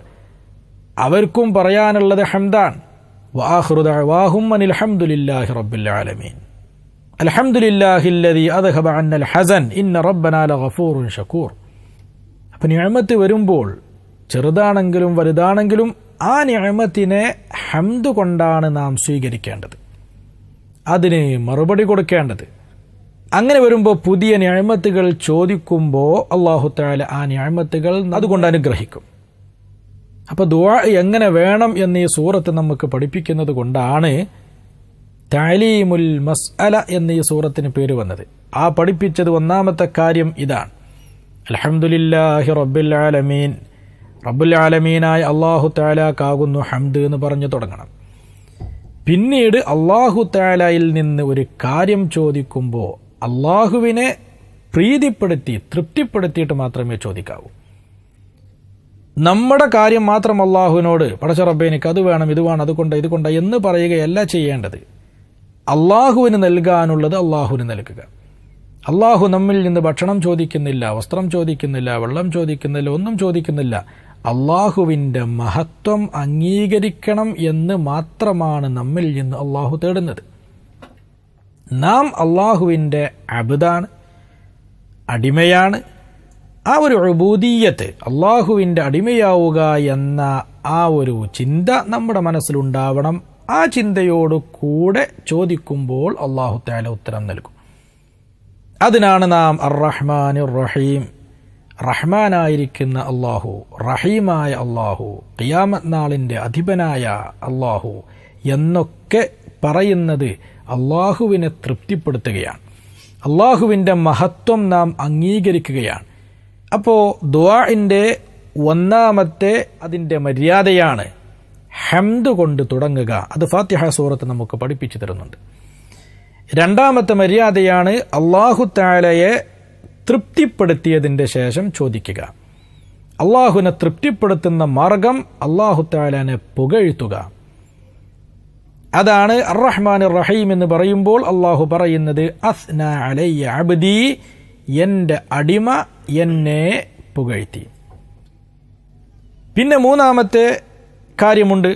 അവർക്കും പറയാനുള്ളത് ഹംദാൻ വാഹൃദാഹും അനിൽ ഹംദുലില്ലാഹി ആലമീൻ അൽഹംദുലില്ലാഹില്ലതി അദ്ഹബ അന്നൽ ഹസൻ ഇന്ന റബ്ബനാല ഗഫൂറുൻ ഷക്കൂർ അപ്പം ഞാമത്ത് വരുമ്പോൾ ചെറുതാണെങ്കിലും വലുതാണെങ്കിലും ആ ഞാമത്തിനെ ഹംദ് കൊണ്ടാണ് നാം സ്വീകരിക്കേണ്ടത് അതിന് മറുപടി കൊടുക്കേണ്ടത് അങ്ങനെ വരുമ്പോൾ പുതിയ ഞാഴ്മത്തുകൾ ചോദിക്കുമ്പോൾ അള്ളാഹു താല ആ ഞാഴ്മത്തുകൾ അതുകൊണ്ട് അനുഗ്രഹിക്കും അപ്പോൾ ദുവാ എങ്ങനെ വേണം എന്ന് ഈ സൂറത്ത് നമുക്ക് പഠിപ്പിക്കുന്നത് കൊണ്ടാണ് താലീമുൽ മസ്അല എന്ന ഈ സൂറത്തിന് പേര് വന്നത് ആ പഠിപ്പിച്ചത് ഒന്നാമത്തെ കാര്യം ഇതാണ് അലഹമുല്ലാഹി റബ്ബുൽ ആലമീൻ റബ്ബുൽ ആലമീനായ അള്ളാഹു താലാക്കാകുന്നു ഹംദ് എന്ന് പറഞ്ഞു തുടങ്ങണം പിന്നീട് അള്ളാഹു താലായിൽ നിന്ന് ഒരു കാര്യം ചോദിക്കുമ്പോൾ അള്ളാഹുവിനെ പ്രീതിപ്പെടുത്തി തൃപ്തിപ്പെടുത്തിയിട്ട് മാത്രമേ ചോദിക്കാവൂ നമ്മുടെ കാര്യം മാത്രം അള്ളാഹുവിനോട് പടച്ചറബ്ബെ എനിക്ക് അത് വേണം ഇത് വേണം അതുകൊണ്ട് കൊണ്ട് ഇത് കൊണ്ട് എന്ന് പറയുകയല്ല ചെയ്യേണ്ടത് അള്ളാഹുവിന് നൽകാനുള്ളത് അള്ളാഹുവിന് നൽകുക അള്ളാഹു നമ്മിൽ നിന്ന് ഭക്ഷണം ചോദിക്കുന്നില്ല വസ്ത്രം ചോദിക്കുന്നില്ല വെള്ളം ചോദിക്കുന്നില്ല ഒന്നും ചോദിക്കുന്നില്ല അള്ളാഹുവിൻ്റെ മഹത്വം അംഗീകരിക്കണം എന്ന് മാത്രമാണ് നമ്മിൽ നിന്ന് അള്ളാഹു തേടുന്നത് നാം അള്ളാഹുവിൻ്റെ അബുദാണ് അടിമയാണ് ആ ഒരു അബൂദീയത്ത് അള്ളാഹുവിൻ്റെ അടിമയാവുക എന്ന ആ ഒരു ചിന്ത നമ്മുടെ മനസ്സിലുണ്ടാവണം ആ ചിന്തയോട് കൂടെ ചോദിക്കുമ്പോൾ അള്ളാഹു താല ഉത്തരം നൽകും അതിനാണ് നാം അറഹ്മാൻ റഹീം റഹ്മാനായിരിക്കുന്ന അള്ളാഹു റഹീമായ അള്ളാഹു ഖിയാമത് നാളിൻ്റെ അധിപനായ അള്ളാഹു എന്നൊക്കെ പറയുന്നത് അള്ളാഹുവിനെ തൃപ്തിപ്പെടുത്തുകയാണ് അള്ളാഹുവിൻ്റെ മഹത്വം നാം അംഗീകരിക്കുകയാണ് അപ്പോൾ ദുവാഇൻ്റെ ഒന്നാമത്തെ അതിൻ്റെ മര്യാദയാണ് ഹംദ് കൊണ്ട് തുടങ്ങുക അത് ഫാത്തിഹ സൂറത്ത് നമുക്ക് പഠിപ്പിച്ചു തരുന്നുണ്ട് രണ്ടാമത്തെ മര്യാദയാണ് അള്ളാഹു താലയെ തൃപ്തിപ്പെടുത്തിയതിൻ്റെ ശേഷം ചോദിക്കുക അള്ളാഹുവിനെ തൃപ്തിപ്പെടുത്തുന്ന മാർഗം അള്ളാഹു താലാനെ പുകഴ്ത്തുക അതാണ് അറഹ്മാൻ റഹീം എന്ന് പറയുമ്പോൾ അള്ളാഹു പറയുന്നത് അസ്ന അലൈ അബ്ദി എൻ്റെ അടിമ എന്നെ പുകഴ്ത്തി പിന്നെ മൂന്നാമത്തെ കാര്യമുണ്ട്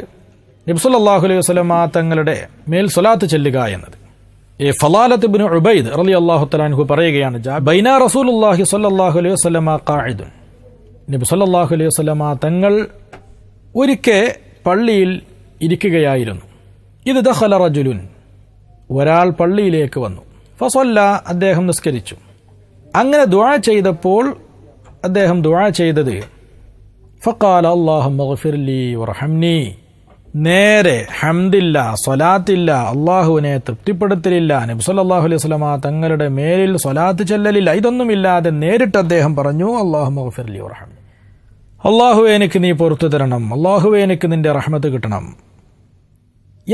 നബ്സുല്ലാഹു അലൈഹി വസ്ലമ തങ്ങളുടെ മേൽ സ്വലാത്ത് ചെല്ലുക എന്നത് എ ഫലാലത്ത് ബിൻ ഉബൈദ് റലി അള്ളാഹു തലാൻഹു പറയുകയാണ് ബൈന അള്ളാഹി സല്ലാഹു അലൈഹി വസ്ലമ കായിദുൻ നബി സല്ലാഹു അലൈഹി വസ്ലമ തങ്ങൾ ഒരിക്കൽ പള്ളിയിൽ ഇരിക്കുകയായിരുന്നു ഇത് ദഹല റജുലുൻ ഒരാൾ പള്ളിയിലേക്ക് വന്നു ഫസൊല്ല അദ്ദേഹം നിസ്കരിച്ചു അങ്ങനെ ദുആ ചെയ്തപ്പോൾ അദ്ദേഹം ദുആ ചെയ്തത് ഫക്കാൽ അള്ളാഹു മഗ്ഫിർലി വർഹംനി നേരെ ഹംദില്ല സ്വലാത്തില്ല അള്ളാഹുവിനെ തൃപ്തിപ്പെടുത്തലില്ല നബ്സല്ലാഹു അലൈഹി സ്വലമ തങ്ങളുടെ മേലിൽ സ്വലാത്ത് ചെല്ലലില്ല ഇതൊന്നുമില്ലാതെ നേരിട്ട് അദ്ദേഹം പറഞ്ഞു അള്ളാഹു മഗ്ഫിർലി വർഹംനി അള്ളാഹുവെ എനിക്ക് നീ പുറത്തു തരണം അള്ളാഹുവെ എനിക്ക് നിന്റെ റഹ്മത്ത് കിട്ടണം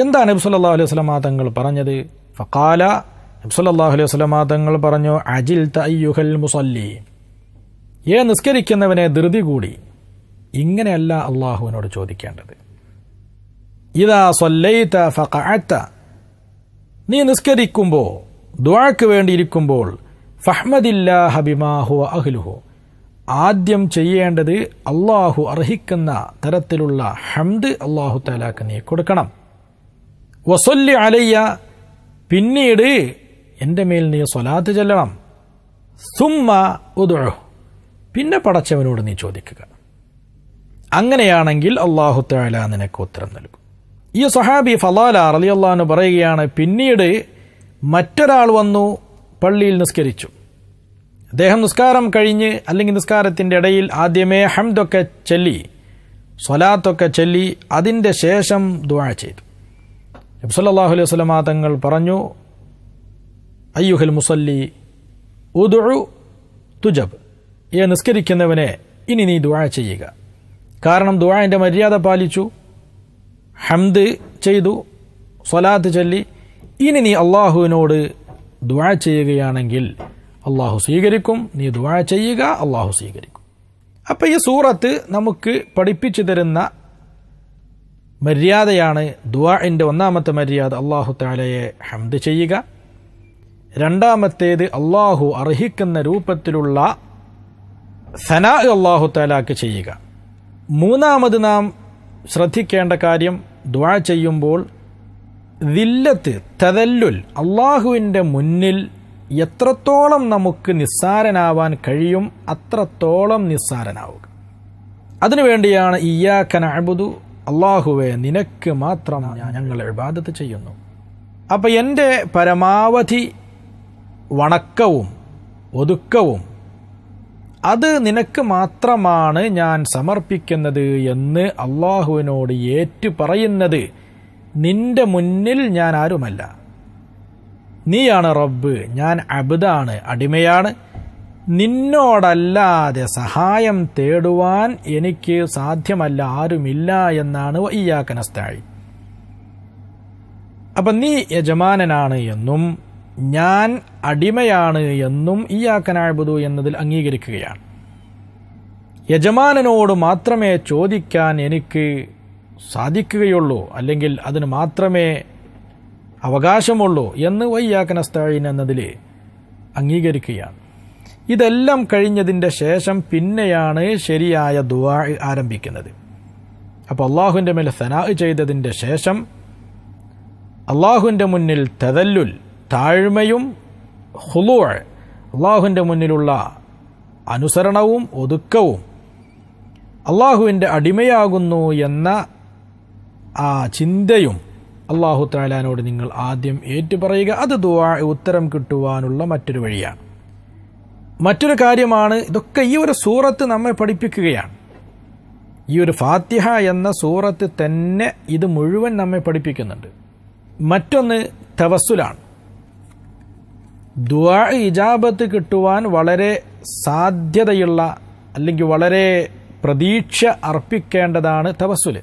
എന്താ നബി സല്ലാ അലൈഹി വസ്ലമാ തങ്ങൾ പറഞ്ഞത് ഫക്കാല നബി സല്ലാഹു അലൈഹി വസ്ലമാ തങ്ങൾ പറഞ്ഞു അജിൽ തയ്യുഹൽ മുസല്ലി ഏ നിസ്കരിക്കുന്നവനെ ധൃതി കൂടി ഇങ്ങനെയല്ല അള്ളാഹുവിനോട് ചോദിക്കേണ്ടത് ഇതാ സൊല്ലൈത്ത ഫക്കഅത്ത നീ നിസ്കരിക്കുമ്പോൾ ദ്വാക്ക് വേണ്ടിയിരിക്കുമ്പോൾ ഫഹ്മദില്ലാ ഹബിമാഹു അഹ്ലുഹു ആദ്യം ചെയ്യേണ്ടത് അള്ളാഹു അർഹിക്കുന്ന തരത്തിലുള്ള ഹംദ് അള്ളാഹു തലാക്ക് നീ കൊടുക്കണം വസൊല്ലി അലയ്യ പിന്നീട് എൻ്റെ മേൽ നീ സ്വലാത്ത് ചെല്ലണം സുമ്മ ഉദുഴു പിന്നെ പടച്ചവനോട് നീ ചോദിക്കുക അങ്ങനെയാണെങ്കിൽ അള്ളാഹു താല നിനക്ക് ഉത്തരം നൽകും ഈ സഹാബി ഫലാല അലി അള്ളഹാന് പറയുകയാണ് പിന്നീട് മറ്റൊരാൾ വന്നു പള്ളിയിൽ നിസ്കരിച്ചു അദ്ദേഹം നിസ്കാരം കഴിഞ്ഞ് അല്ലെങ്കിൽ നിസ്കാരത്തിൻ്റെ ഇടയിൽ ആദ്യമേ ഹംദൊക്കെ ചൊല്ലി സ്വലാത്തൊക്കെ ചൊല്ലി അതിൻ്റെ ശേഷം ദുവാ ചെയ്തു നബ്സല്ലാഹു അലൈഹി വസ്ലമാ തങ്ങൾ പറഞ്ഞു അയ്യുഹൽ മുസല്ലി ഉദുഴു തുജബ് ഏ നിസ്കരിക്കുന്നവനെ ഇനി നീ ദുആ ചെയ്യുക കാരണം ദുആൻ്റെ മര്യാദ പാലിച്ചു ഹംദ് ചെയ്തു സ്വലാത്ത് ചൊല്ലി ഇനി നീ അള്ളാഹുവിനോട് ദുആ ചെയ്യുകയാണെങ്കിൽ അള്ളാഹു സ്വീകരിക്കും നീ ദുആ ചെയ്യുക അള്ളാഹു സ്വീകരിക്കും അപ്പോൾ ഈ സൂറത്ത് നമുക്ക് പഠിപ്പിച്ചു തരുന്ന മര്യാദയാണ് ദുവാഇൻ്റെ ഒന്നാമത്തെ മര്യാദ അള്ളാഹു താലയെ ഹംദ് ചെയ്യുക രണ്ടാമത്തേത് അള്ളാഹു അർഹിക്കുന്ന രൂപത്തിലുള്ള സനാ അള്ളാഹു താലാക്ക് ചെയ്യുക മൂന്നാമത് നാം ശ്രദ്ധിക്കേണ്ട കാര്യം ദ്വാ ചെയ്യുമ്പോൾ വില്ലത്ത് തതല്ലുൽ അള്ളാഹുവിൻ്റെ മുന്നിൽ എത്രത്തോളം നമുക്ക് നിസ്സാരനാവാൻ കഴിയും അത്രത്തോളം നിസ്സാരനാവുക അതിനുവേണ്ടിയാണ് ഇയ്യാ കനഅബുദു അള്ളാഹുവെ നിനക്ക് മാത്രം ഞാൻ ഞങ്ങൾ ഇബാദത്ത് ചെയ്യുന്നു അപ്പം എൻ്റെ പരമാവധി വണക്കവും ഒതുക്കവും അത് നിനക്ക് മാത്രമാണ് ഞാൻ സമർപ്പിക്കുന്നത് എന്ന് അള്ളാഹുവിനോട് ഏറ്റു പറയുന്നത് നിന്റെ മുന്നിൽ ഞാൻ ആരുമല്ല നീയാണ് റബ്ബ് ഞാൻ അബുദാണ് അടിമയാണ് നിന്നോടല്ലാതെ സഹായം തേടുവാൻ എനിക്ക് സാധ്യമല്ല ആരുമില്ല എന്നാണ് വയ്യാക്കനസ്ഥായി അപ്പൊ നീ യജമാനനാണ് എന്നും ഞാൻ അടിമയാണ് എന്നും ഇയാക്കനാഴ്ബുദു എന്നതിൽ അംഗീകരിക്കുകയാണ് യജമാനനോട് മാത്രമേ ചോദിക്കാൻ എനിക്ക് സാധിക്കുകയുള്ളൂ അല്ലെങ്കിൽ അതിന് മാത്രമേ അവകാശമുള്ളൂ എന്ന് വയ്യാക്കനസ്ഥായിൻ എന്നതിൽ അംഗീകരിക്കുകയാണ് ഇതെല്ലാം കഴിഞ്ഞതിൻ്റെ ശേഷം പിന്നെയാണ് ശരിയായ ദുവാ ആരംഭിക്കുന്നത് അപ്പോൾ അള്ളാഹുവിൻ്റെ മേൽ സനാഹ് ചെയ്തതിൻ്റെ ശേഷം അള്ളാഹുവിൻ്റെ മുന്നിൽ തെതല്ലുൽ താഴ്മയും ഹുലൂൾ അള്ളാഹുവിൻ്റെ മുന്നിലുള്ള അനുസരണവും ഒതുക്കവും അള്ളാഹുവിൻ്റെ അടിമയാകുന്നു എന്ന ആ ചിന്തയും അള്ളാഹു താലാനോട് നിങ്ങൾ ആദ്യം ഏറ്റുപറയുക അത് ദുവാ ഉത്തരം കിട്ടുവാനുള്ള മറ്റൊരു വഴിയാണ് മറ്റൊരു കാര്യമാണ് ഇതൊക്കെ ഈ ഒരു സൂറത്ത് നമ്മെ പഠിപ്പിക്കുകയാണ് ഈ ഒരു ഫാത്തിഹ എന്ന സൂറത്ത് തന്നെ ഇത് മുഴുവൻ നമ്മെ പഠിപ്പിക്കുന്നുണ്ട് മറ്റൊന്ന് തവസുലാണ് ദ്വാ ഇജാബത്ത് കിട്ടുവാൻ വളരെ സാധ്യതയുള്ള അല്ലെങ്കിൽ വളരെ പ്രതീക്ഷ അർപ്പിക്കേണ്ടതാണ് തവസുല്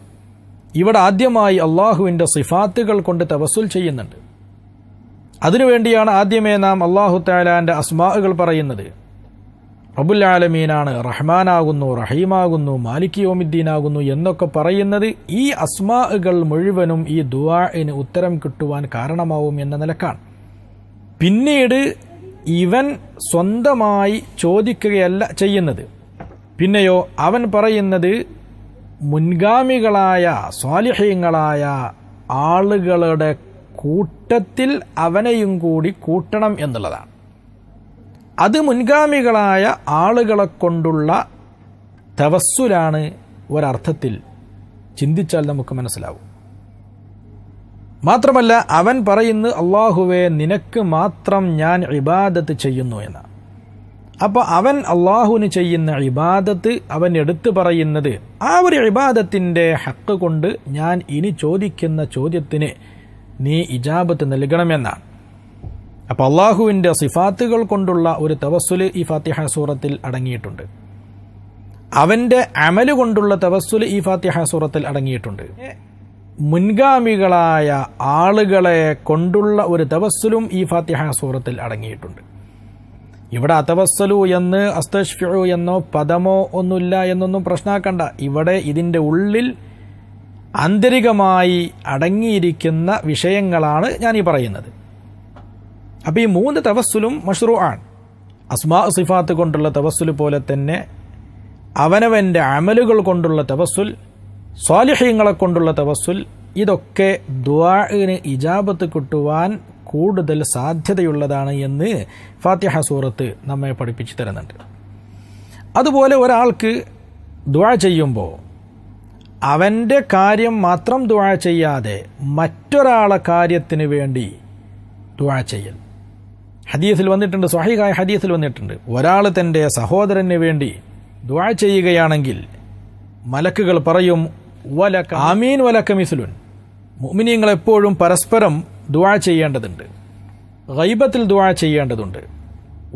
ഇവിടെ ആദ്യമായി അള്ളാഹുവിൻ്റെ സിഫാത്തുകൾ കൊണ്ട് തവസുൽ ചെയ്യുന്നുണ്ട് അതിനുവേണ്ടിയാണ് ആദ്യമേ നാം അള്ളാഹു താലാൻ്റെ അസ്മാഹുകൾ പറയുന്നത് റബുൽ ആലമീനാണ് റഹ്മാനാകുന്നു റഹീമാകുന്നു മാലിക് യോമിദ്ദീനാകുന്നു എന്നൊക്കെ പറയുന്നത് ഈ അസ്മാകൾ മുഴുവനും ഈ ദുവാഇന് ഉത്തരം കിട്ടുവാൻ കാരണമാവും എന്ന നിലക്കാണ് പിന്നീട് ഇവൻ സ്വന്തമായി ചോദിക്കുകയല്ല ചെയ്യുന്നത് പിന്നെയോ അവൻ പറയുന്നത് മുൻഗാമികളായ സ്വാലിഹ്യങ്ങളായ ആളുകളുടെ കൂട്ടത്തിൽ അവനെയും കൂടി കൂട്ടണം എന്നുള്ളതാണ് അത് മുൻഗാമികളായ ആളുകളെ കൊണ്ടുള്ള തവസ്സുലാണ് ഒരർത്ഥത്തിൽ ചിന്തിച്ചാൽ നമുക്ക് മനസ്സിലാവും മാത്രമല്ല അവൻ പറയുന്നത് അള്ളാഹുവെ നിനക്ക് മാത്രം ഞാൻ ഇബാദത്ത് ചെയ്യുന്നു എന്ന് അപ്പോൾ അവൻ അള്ളാഹുവിന് ചെയ്യുന്ന ഇബാദത്ത് അവൻ എടുത്തു പറയുന്നത് ആ ഒരു ഇബാദത്തിൻ്റെ ഹക്ക് കൊണ്ട് ഞാൻ ഇനി ചോദിക്കുന്ന ചോദ്യത്തിന് നീ ഇജാബത്ത് നൽകണമെന്നാണ് അപ്പോൾ അള്ളാഹുവിൻ്റെ സിഫാത്തുകൾ കൊണ്ടുള്ള ഒരു തവസ്സുല് ഈ ഫാത്തിഹ സൂറത്തിൽ അടങ്ങിയിട്ടുണ്ട് അവൻ്റെ അമല് കൊണ്ടുള്ള തവസ്സുല് ഈ ഫാത്തിഹ സൂറത്തിൽ അടങ്ങിയിട്ടുണ്ട് മുൻഗാമികളായ ആളുകളെ കൊണ്ടുള്ള ഒരു തവസ്സലും ഈ ഫാത്തിഹ സൂറത്തിൽ അടങ്ങിയിട്ടുണ്ട് ഇവിടെ അതവസ്സലു എന്ന് അസ്തഷ്ഫു എന്നോ പദമോ ഒന്നുമില്ല എന്നൊന്നും പ്രശ്നമാക്കണ്ട ഇവിടെ ഇതിൻ്റെ ഉള്ളിൽ ആന്തരികമായി അടങ്ങിയിരിക്കുന്ന വിഷയങ്ങളാണ് ഞാൻ ഈ പറയുന്നത് അപ്പോൾ ഈ മൂന്ന് തവസ്സുലും മഷ്റൂ ആണ് അസ്മാ സിഫാത്ത് കൊണ്ടുള്ള തവസ്സുൽ പോലെ തന്നെ അവനവൻ്റെ അമലുകൾ കൊണ്ടുള്ള തവസ്സുൽ സ്വാലിഹ്യങ്ങളെ കൊണ്ടുള്ള തവസ്സുൽ ഇതൊക്കെ ദ്വാന് ഇജാബത്ത് കിട്ടുവാൻ കൂടുതൽ സാധ്യതയുള്ളതാണ് എന്ന് ഫാത്തിഹ സൂറത്ത് നമ്മെ പഠിപ്പിച്ചു തരുന്നുണ്ട് അതുപോലെ ഒരാൾക്ക് ദുവാ ചെയ്യുമ്പോൾ അവൻ്റെ കാര്യം മാത്രം ദുവാ ചെയ്യാതെ മറ്റൊരാളെ കാര്യത്തിന് വേണ്ടി ദുവാ ചെയ്യൽ ഹദീസിൽ വന്നിട്ടുണ്ട് സ്വാഹികായ ഹദീസിൽ വന്നിട്ടുണ്ട് ഒരാൾ തൻ്റെ സഹോദരന് വേണ്ടി ദ്വാ ചെയ്യുകയാണെങ്കിൽ മലക്കുകൾ പറയും വലക്ക ആമീൻ വലക്ക മിസുലുൻ മുമിനിയങ്ങൾ എപ്പോഴും പരസ്പരം ദ്വാ ചെയ്യേണ്ടതുണ്ട് ഗൈബത്തിൽ ദ്വാ ചെയ്യേണ്ടതുണ്ട്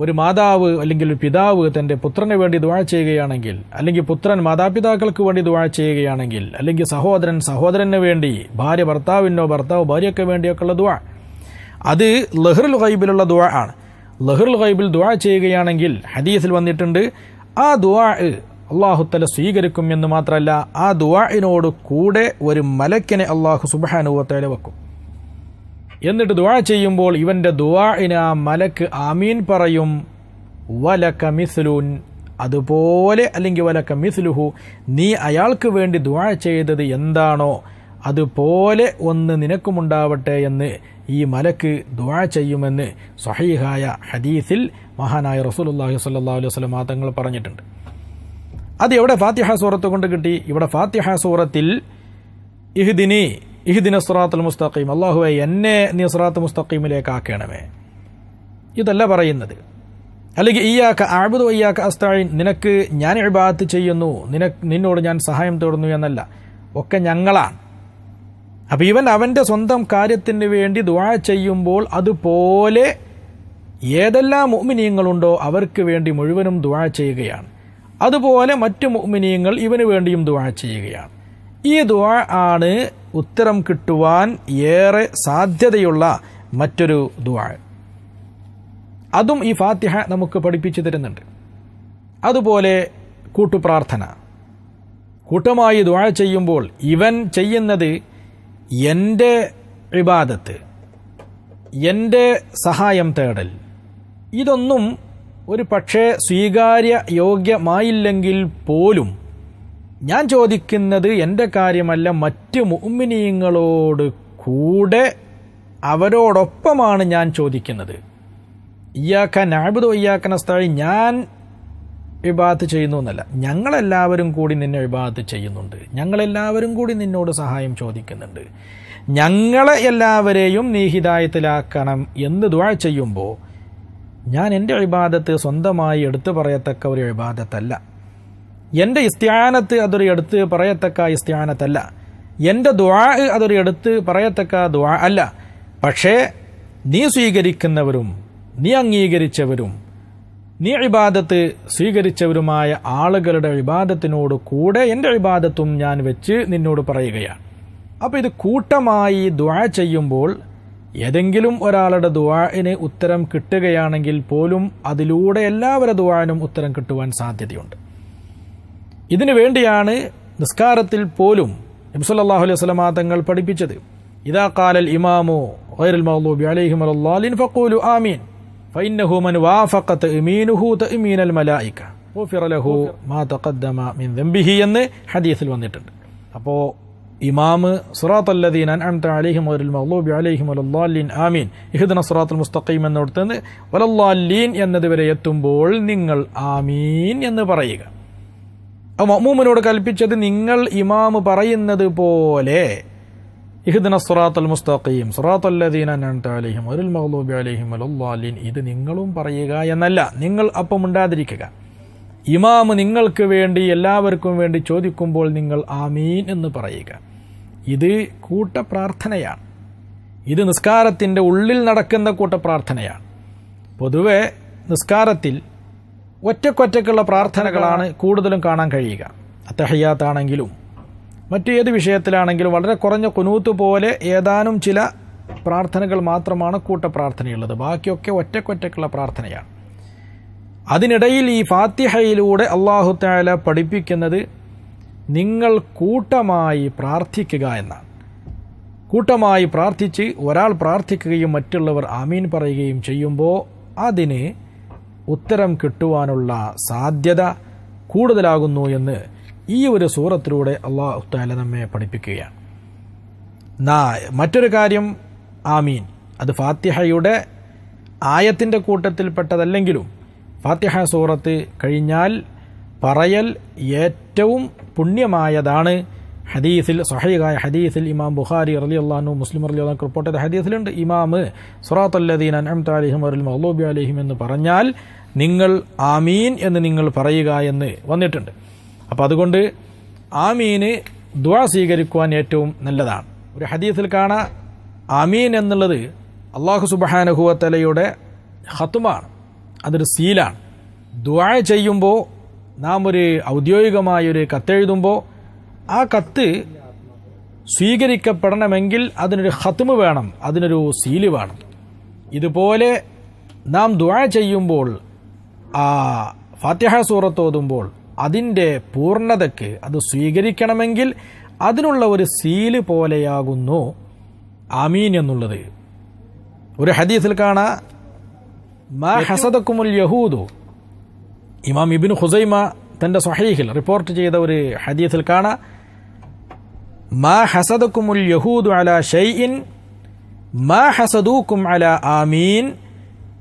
ഒരു മാതാവ് അല്ലെങ്കിൽ ഒരു പിതാവ് തൻ്റെ പുത്രന് വേണ്ടി ദ്വാ ചെയ്യുകയാണെങ്കിൽ അല്ലെങ്കിൽ പുത്രൻ മാതാപിതാക്കൾക്ക് വേണ്ടി ദ്വാ ചെയ്യുകയാണെങ്കിൽ അല്ലെങ്കിൽ സഹോദരൻ സഹോദരന് വേണ്ടി ഭാര്യ ഭർത്താവിനോ ഭർത്താവ് ഭാര്യയ്ക്ക് വേണ്ടിയൊക്കെയുള്ള ദ്വാ അത് ലഹ്റുൽ ഖൈബിലുള്ള ദുആ ആണ് ലഹ്റുൽ ഖൈബിൽ ദുആ ചെയ്യുകയാണെങ്കിൽ ഹദീസിൽ വന്നിട്ടുണ്ട് ആ ദുആ അള്ളാഹുത്തല സ്വീകരിക്കും എന്ന് മാത്രമല്ല ആ ദുവാഇനോട് കൂടെ ഒരു മലക്കിനെ അള്ളാഹു സുബാനുവത്തേല വെക്കും എന്നിട്ട് ദുവാ ചെയ്യുമ്പോൾ ഇവൻ്റെ ദുവാഇന് ആ മലക്ക് ആമീൻ പറയും വലക്ക മിസ്ലുൻ അതുപോലെ അല്ലെങ്കിൽ വലക്ക മിസ്ലുഹു നീ അയാൾക്ക് വേണ്ടി ദുവാ ചെയ്തത് എന്താണോ അതുപോലെ ഒന്ന് നിനക്കുമുണ്ടാവട്ടെ എന്ന് ഈ മലക്ക് ദുവാ ചെയ്യുമെന്ന് സഹീഹായ ഹദീസിൽ മഹാനായ റസൂലുല്ലാഹി സ്വല്ലാ അലൈഹി വസ്ലം തങ്ങൾ പറഞ്ഞിട്ടുണ്ട് അത് എവിടെ ഫാത്തിഹ സൂറത്ത് കൊണ്ട് കിട്ടി ഇവിടെ ഫാത്തിഹ സൂറത്തിൽ ഇഹ്ദിനി ഇഹ്ദിന സുറാത്തുൽ മുസ്തഖീം അള്ളാഹുവെ എന്നെ നീ സുറാത്ത് മുസ്തഖീമിലേക്ക് ആക്കണമേ ഇതല്ല പറയുന്നത് അല്ലെങ്കിൽ ഈയാക്ക ആബുദ് വയ്യാക്ക അസ്താഴിൻ നിനക്ക് ഞാൻ ഇബാത്ത് ചെയ്യുന്നു നിനക്ക് നിന്നോട് ഞാൻ സഹായം തേടുന്നു എന്നല്ല ഒക്കെ ഞങ്ങളാണ് അപ്പം ഇവൻ അവൻ്റെ സ്വന്തം കാര്യത്തിന് വേണ്ടി ദ്വാ ചെയ്യുമ്പോൾ അതുപോലെ ഏതെല്ലാം മുഅ്മിനീയങ്ങളുണ്ടോ അവർക്ക് വേണ്ടി മുഴുവനും ദ്വാ ചെയ്യുകയാണ് അതുപോലെ മറ്റു മുഅ്മിനീയങ്ങൾ ഇവന് വേണ്ടിയും ദ്വാ ചെയ്യുകയാണ് ഈ ദ്വാ ആണ് ഉത്തരം കിട്ടുവാൻ ഏറെ സാധ്യതയുള്ള മറ്റൊരു ദ്വാ അതും ഈ ഫാത്തിഹ നമുക്ക് പഠിപ്പിച്ചു തരുന്നുണ്ട് അതുപോലെ കൂട്ടുപ്രാർത്ഥന കൂട്ടമായി ദ്വാ ചെയ്യുമ്പോൾ ഇവൻ ചെയ്യുന്നത് എൻ്റെ വിവാദത്ത് എൻ്റെ സഹായം തേടൽ ഇതൊന്നും ഒരു പക്ഷേ സ്വീകാര്യ യോഗ്യമായില്ലെങ്കിൽ പോലും ഞാൻ ചോദിക്കുന്നത് എൻ്റെ കാര്യമല്ല മറ്റ് മുഅ്മിനീങ്ങളോട് കൂടെ അവരോടൊപ്പമാണ് ഞാൻ ചോദിക്കുന്നത് ഇയാക്ക ഇയാക്കണ ഇയാക്കനസ്താഴി ഞാൻ വിഭാഗത്ത് ചെയ്യുന്നു എന്നല്ല ഞങ്ങളെല്ലാവരും കൂടി നിന്നെ വിഭാഗത്ത് ചെയ്യുന്നുണ്ട് ഞങ്ങളെല്ലാവരും കൂടി നിന്നോട് സഹായം ചോദിക്കുന്നുണ്ട് ഞങ്ങളെ എല്ലാവരെയും നീ ഹിതായത്തിലാക്കണം എന്ന് ദുഴ ചെയ്യുമ്പോൾ ഞാൻ എൻ്റെ വിഭാഗത്ത് സ്വന്തമായി എടുത്തു പറയത്തക്ക ഒരു വിഭാഗത്തല്ല എൻ്റെ ഇസ്ത്യാനത്ത് അതൊരു എടുത്ത് പറയത്തക്ക ഇസ്ത്യാനത്തല്ല എൻ്റെ ദ്വാ അതൊരു എടുത്ത് പറയത്തക്ക ദ്വാ അല്ല പക്ഷേ നീ സ്വീകരിക്കുന്നവരും നീ അംഗീകരിച്ചവരും നീ ഇബാദത്ത് സ്വീകരിച്ചവരുമായ ആളുകളുടെ ഇബാദത്തിനോട് കൂടെ എൻ്റെ ഇബാദത്തും ഞാൻ വെച്ച് നിന്നോട് പറയുകയാണ് അപ്പോൾ ഇത് കൂട്ടമായി ദ്വാ ചെയ്യുമ്പോൾ ഏതെങ്കിലും ഒരാളുടെ ദ്വാന് ഉത്തരം കിട്ടുകയാണെങ്കിൽ പോലും അതിലൂടെ എല്ലാവരുടെ ദ്വാനും ഉത്തരം കിട്ടുവാൻ സാധ്യതയുണ്ട് ഇതിനു വേണ്ടിയാണ് നിസ്കാരത്തിൽ പോലും നബ്സല്ലാഹു അലൈഹി സ്വലമാ തങ്ങൾ പഠിപ്പിച്ചത് ഇതാ കാലൽ ഇമാമോ വൈരൽ മൗലൂബി അലൈഹിമലിൻ ഫക്കൂലു ആമീൻ فإنه من وافق تأمينه تأمين الملائكة غفر له ما تقدم من ذنبه എന്ന് ഹദീസിൽ വന്നിട്ടുണ്ട് അപ്പോൾ ഇമാമ് സിറാത്ത് അല്ലദീൻ അൻഅംത അലൈഹിം വലൽ മഗ്ലൂബി അലൈഹിം വലല്ലാലിൻ ആമീൻ ഇഹ്ദിന സിറാത്തുൽ മുസ്തഖീം എന്നിടത്തുനിന്ന് വലല്ലാലിൻ എന്നതുവരെ എത്തുമ്പോൾ നിങ്ങൾ ആമീൻ എന്ന് പറയുക മമ്മൂമിനോട് കൽപ്പിച്ചത് നിങ്ങൾ ഇമാമ് പറയുന്നത് പോലെ ഇഹ്ദിന സുറാത്തൽ മുസ്തഖീം അൻഅംത അലൈഹിം അരുൽ മഗ്ളൂബി അലൈഹിം അലുല്ലാലിൻ ഇത് നിങ്ങളും പറയുക എന്നല്ല നിങ്ങൾ അപ്പം ഉണ്ടാതിരിക്കുക ഇമാം നിങ്ങൾക്ക് വേണ്ടി എല്ലാവർക്കും വേണ്ടി ചോദിക്കുമ്പോൾ നിങ്ങൾ ആമീൻ എന്ന് പറയുക ഇത് കൂട്ടപ്രാർത്ഥനയാണ് ഇത് നിസ്കാരത്തിൻ്റെ ഉള്ളിൽ നടക്കുന്ന കൂട്ടപ്രാർത്ഥനയാണ് പൊതുവെ നിസ്കാരത്തിൽ ഒറ്റക്കൊറ്റക്കുള്ള പ്രാർത്ഥനകളാണ് കൂടുതലും കാണാൻ കഴിയുക അത്തഹയ്യാത്താണെങ്കിലും മറ്റേത് വിഷയത്തിലാണെങ്കിലും വളരെ കുറഞ്ഞ കുനൂത്ത് പോലെ ഏതാനും ചില പ്രാർത്ഥനകൾ മാത്രമാണ് കൂട്ടപ്രാർത്ഥനയുള്ളത് ബാക്കിയൊക്കെ ഒറ്റക്കൊറ്റക്കുള്ള പ്രാർത്ഥനയാണ് അതിനിടയിൽ ഈ ഫാത്തിഹയിലൂടെ താല പഠിപ്പിക്കുന്നത് നിങ്ങൾ കൂട്ടമായി പ്രാർത്ഥിക്കുക എന്നാണ് കൂട്ടമായി പ്രാർത്ഥിച്ച് ഒരാൾ പ്രാർത്ഥിക്കുകയും മറ്റുള്ളവർ ആമീൻ പറയുകയും ചെയ്യുമ്പോൾ അതിന് ഉത്തരം കിട്ടുവാനുള്ള സാധ്യത കൂടുതലാകുന്നു എന്ന് ഈ ഒരു സൂറത്തിലൂടെ അള്ളാഹു താല നമ്മെ പഠിപ്പിക്കുകയാണ് നാ മറ്റൊരു കാര്യം ആമീൻ അത് ഫാത്തിഹയുടെ ആയത്തിൻ്റെ കൂട്ടത്തിൽപ്പെട്ടതല്ലെങ്കിലും ഫാത്തിഹ സൂറത്ത് കഴിഞ്ഞാൽ പറയൽ ഏറ്റവും പുണ്യമായതാണ് ഹദീസിൽ സഹീഖായ ഹദീസിൽ ഇമാം ബുഖാരി അലി അള്ളാഹു മുസ്ലിം അലി അള്ളഹാൻ റിപ്പോർട്ട് ചെയ്ത ഹദീസിലുണ്ട് ഇമാം അല്ലദീൻ അനം താലിഹിം അരുൽ മഹ്ലൂബി അലിഹിം എന്ന് പറഞ്ഞാൽ നിങ്ങൾ ആമീൻ എന്ന് നിങ്ങൾ പറയുക എന്ന് വന്നിട്ടുണ്ട് അപ്പോൾ അതുകൊണ്ട് മീന് ദ്വാ സ്വീകരിക്കുവാൻ ഏറ്റവും നല്ലതാണ് ഒരു ഹദീസിൽ കാണാം ആമീൻ എന്നുള്ളത് അള്ളാഹു സുബഹാനഹുവത്തലയുടെ ഹത്തുമാണ് അതൊരു സീലാണ് ദ്വാ ചെയ്യുമ്പോൾ നാം ഒരു ഔദ്യോഗികമായൊരു കത്തെഴുതുമ്പോൾ ആ കത്ത് സ്വീകരിക്കപ്പെടണമെങ്കിൽ അതിനൊരു ഹത്തുമ് വേണം അതിനൊരു സീല് വേണം ഇതുപോലെ നാം ദ്വാ ചെയ്യുമ്പോൾ ആ ഫാത്തിഹ സൂറത്തോതുമ്പോൾ അതിൻ്റെ പൂർണ്ണതയ്ക്ക് അത് സ്വീകരിക്കണമെങ്കിൽ അതിനുള്ള ഒരു സീല് പോലെയാകുന്നു ആമീൻ എന്നുള്ളത് ഒരു ഹദീസിൽ കാണാ മാ യഹൂദു ഇമാം ഇബിൻ ഹുസൈമ തൻ്റെ സ്വഹീഹിൽ റിപ്പോർട്ട് ചെയ്ത ഒരു ഹദീസിൽ കാണാ മാ ഹസദക്കുമുൽ യഹൂദു അല ഷൈഇൻ മാ ഹസദൂക്കും അല ആമീൻ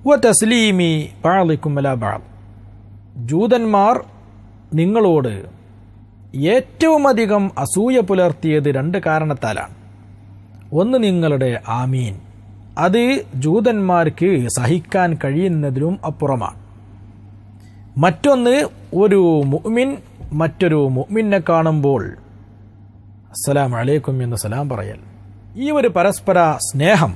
വ തസ്ലീമി ബാളിക്കും അല ബാൾ ജൂതന്മാർ നിങ്ങളോട് ഏറ്റവുമധികം അസൂയ പുലർത്തിയത് രണ്ട് കാരണത്താലാണ് ഒന്ന് നിങ്ങളുടെ ആമീൻ അത് ജൂതന്മാർക്ക് സഹിക്കാൻ കഴിയുന്നതിലും അപ്പുറമാണ് മറ്റൊന്ന് ഒരു മുഅ്മിൻ മറ്റൊരു മുഅ്മിനെ കാണുമ്പോൾ അസ്സലാം അലൈക്കും എന്ന് സലാം പറയൽ ഈ ഒരു പരസ്പര സ്നേഹം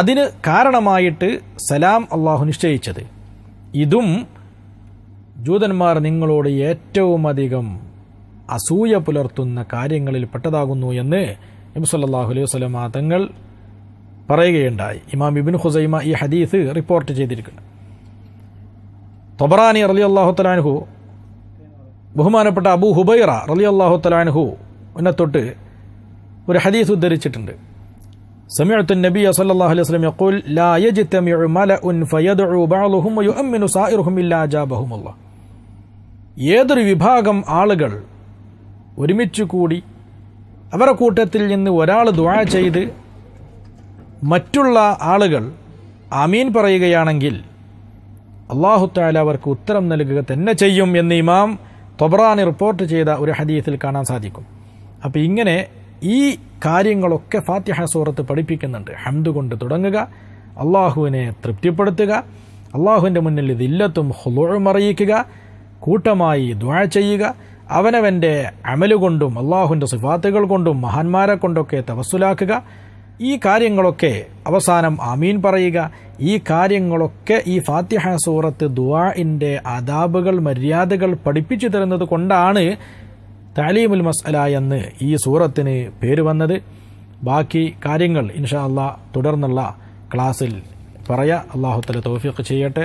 അതിന് കാരണമായിട്ട് സലാം അള്ളാഹു നിശ്ചയിച്ചത് ഇതും ജൂതന്മാർ നിങ്ങളോട് ഏറ്റവും അധികം അസൂയ പുലർത്തുന്ന കാര്യങ്ങളിൽ പെട്ടതാകുന്നു എന്ന് നബിസല്ലാഹു അലൈഹി വസ്ലമ തങ്ങൾ പറയുകയുണ്ടായി ഇമാം ഇബിൻ ഹുസൈമ ഈ ഹദീസ് റിപ്പോർട്ട് ചെയ്തിരിക്കുന്നു തൊബറാനി റലി അള്ളാഹു തലാൻഹു ബഹുമാനപ്പെട്ട അബു ഹുബൈറ റലി അള്ളാഹു തലാൻഹു തൊട്ട് ഒരു ഹദീസ് ഉദ്ധരിച്ചിട്ടുണ്ട് سمعت നബി സല്ലല്ലാഹു അലൈഹി വസല്ലം وسلم ലാ لا മലഉൻ ഫയദഉ فيدعو بعضهم ويؤمن ഇല്ലാ إلا ഏതൊരു വിഭാഗം ആളുകൾ ഒരുമിച്ചു കൂടി അവരുടെ കൂട്ടത്തിൽ നിന്ന് ഒരാൾ ദുആ ചെയ്ത് മറ്റുള്ള ആളുകൾ ആമീൻ പറയുകയാണെങ്കിൽ അള്ളാഹുത്താല അവർക്ക് ഉത്തരം നൽകുക തന്നെ ചെയ്യും എന്ന് ഇമാം തൊബറാനി റിപ്പോർട്ട് ചെയ്ത ഒരു ഹദീസിൽ കാണാൻ സാധിക്കും അപ്പോൾ ഇങ്ങനെ ഈ കാര്യങ്ങളൊക്കെ ഫാത്തിഹ സൂറത്ത് പഠിപ്പിക്കുന്നുണ്ട് ഹംദ് കൊണ്ട് തുടങ്ങുക അള്ളാഹുവിനെ തൃപ്തിപ്പെടുത്തുക അള്ളാഹുവിൻ്റെ മുന്നിൽ ഇതില്ലത്തും ഹുലോഴും അറിയിക്കുക കൂട്ടമായി ദ്വാ ചെയ്യുക അവനവൻ്റെ അമലുകൊണ്ടും അള്ളാഹുവിൻ്റെ സിഫാത്തുകൾ കൊണ്ടും മഹാന്മാരെ കൊണ്ടൊക്കെ തവസ്സുലാക്കുക ഈ കാര്യങ്ങളൊക്കെ അവസാനം ആമീൻ പറയുക ഈ കാര്യങ്ങളൊക്കെ ഈ ഫാത്തിഹ സൂറത്ത് ദുവാഇൻ്റെ അദാബുകൾ മര്യാദകൾ പഠിപ്പിച്ചു തരുന്നത് കൊണ്ടാണ് താലീമുൽ മസ്അല എന്ന് ഈ സൂറത്തിന് പേര് വന്നത് ബാക്കി കാര്യങ്ങൾ ഇൻഷാ അള്ളാഹ് തുടർന്നുള്ള ക്ലാസ്സിൽ പറയാം അള്ളാഹുത്തല തൗഫീഖ് ചെയ്യട്ടെ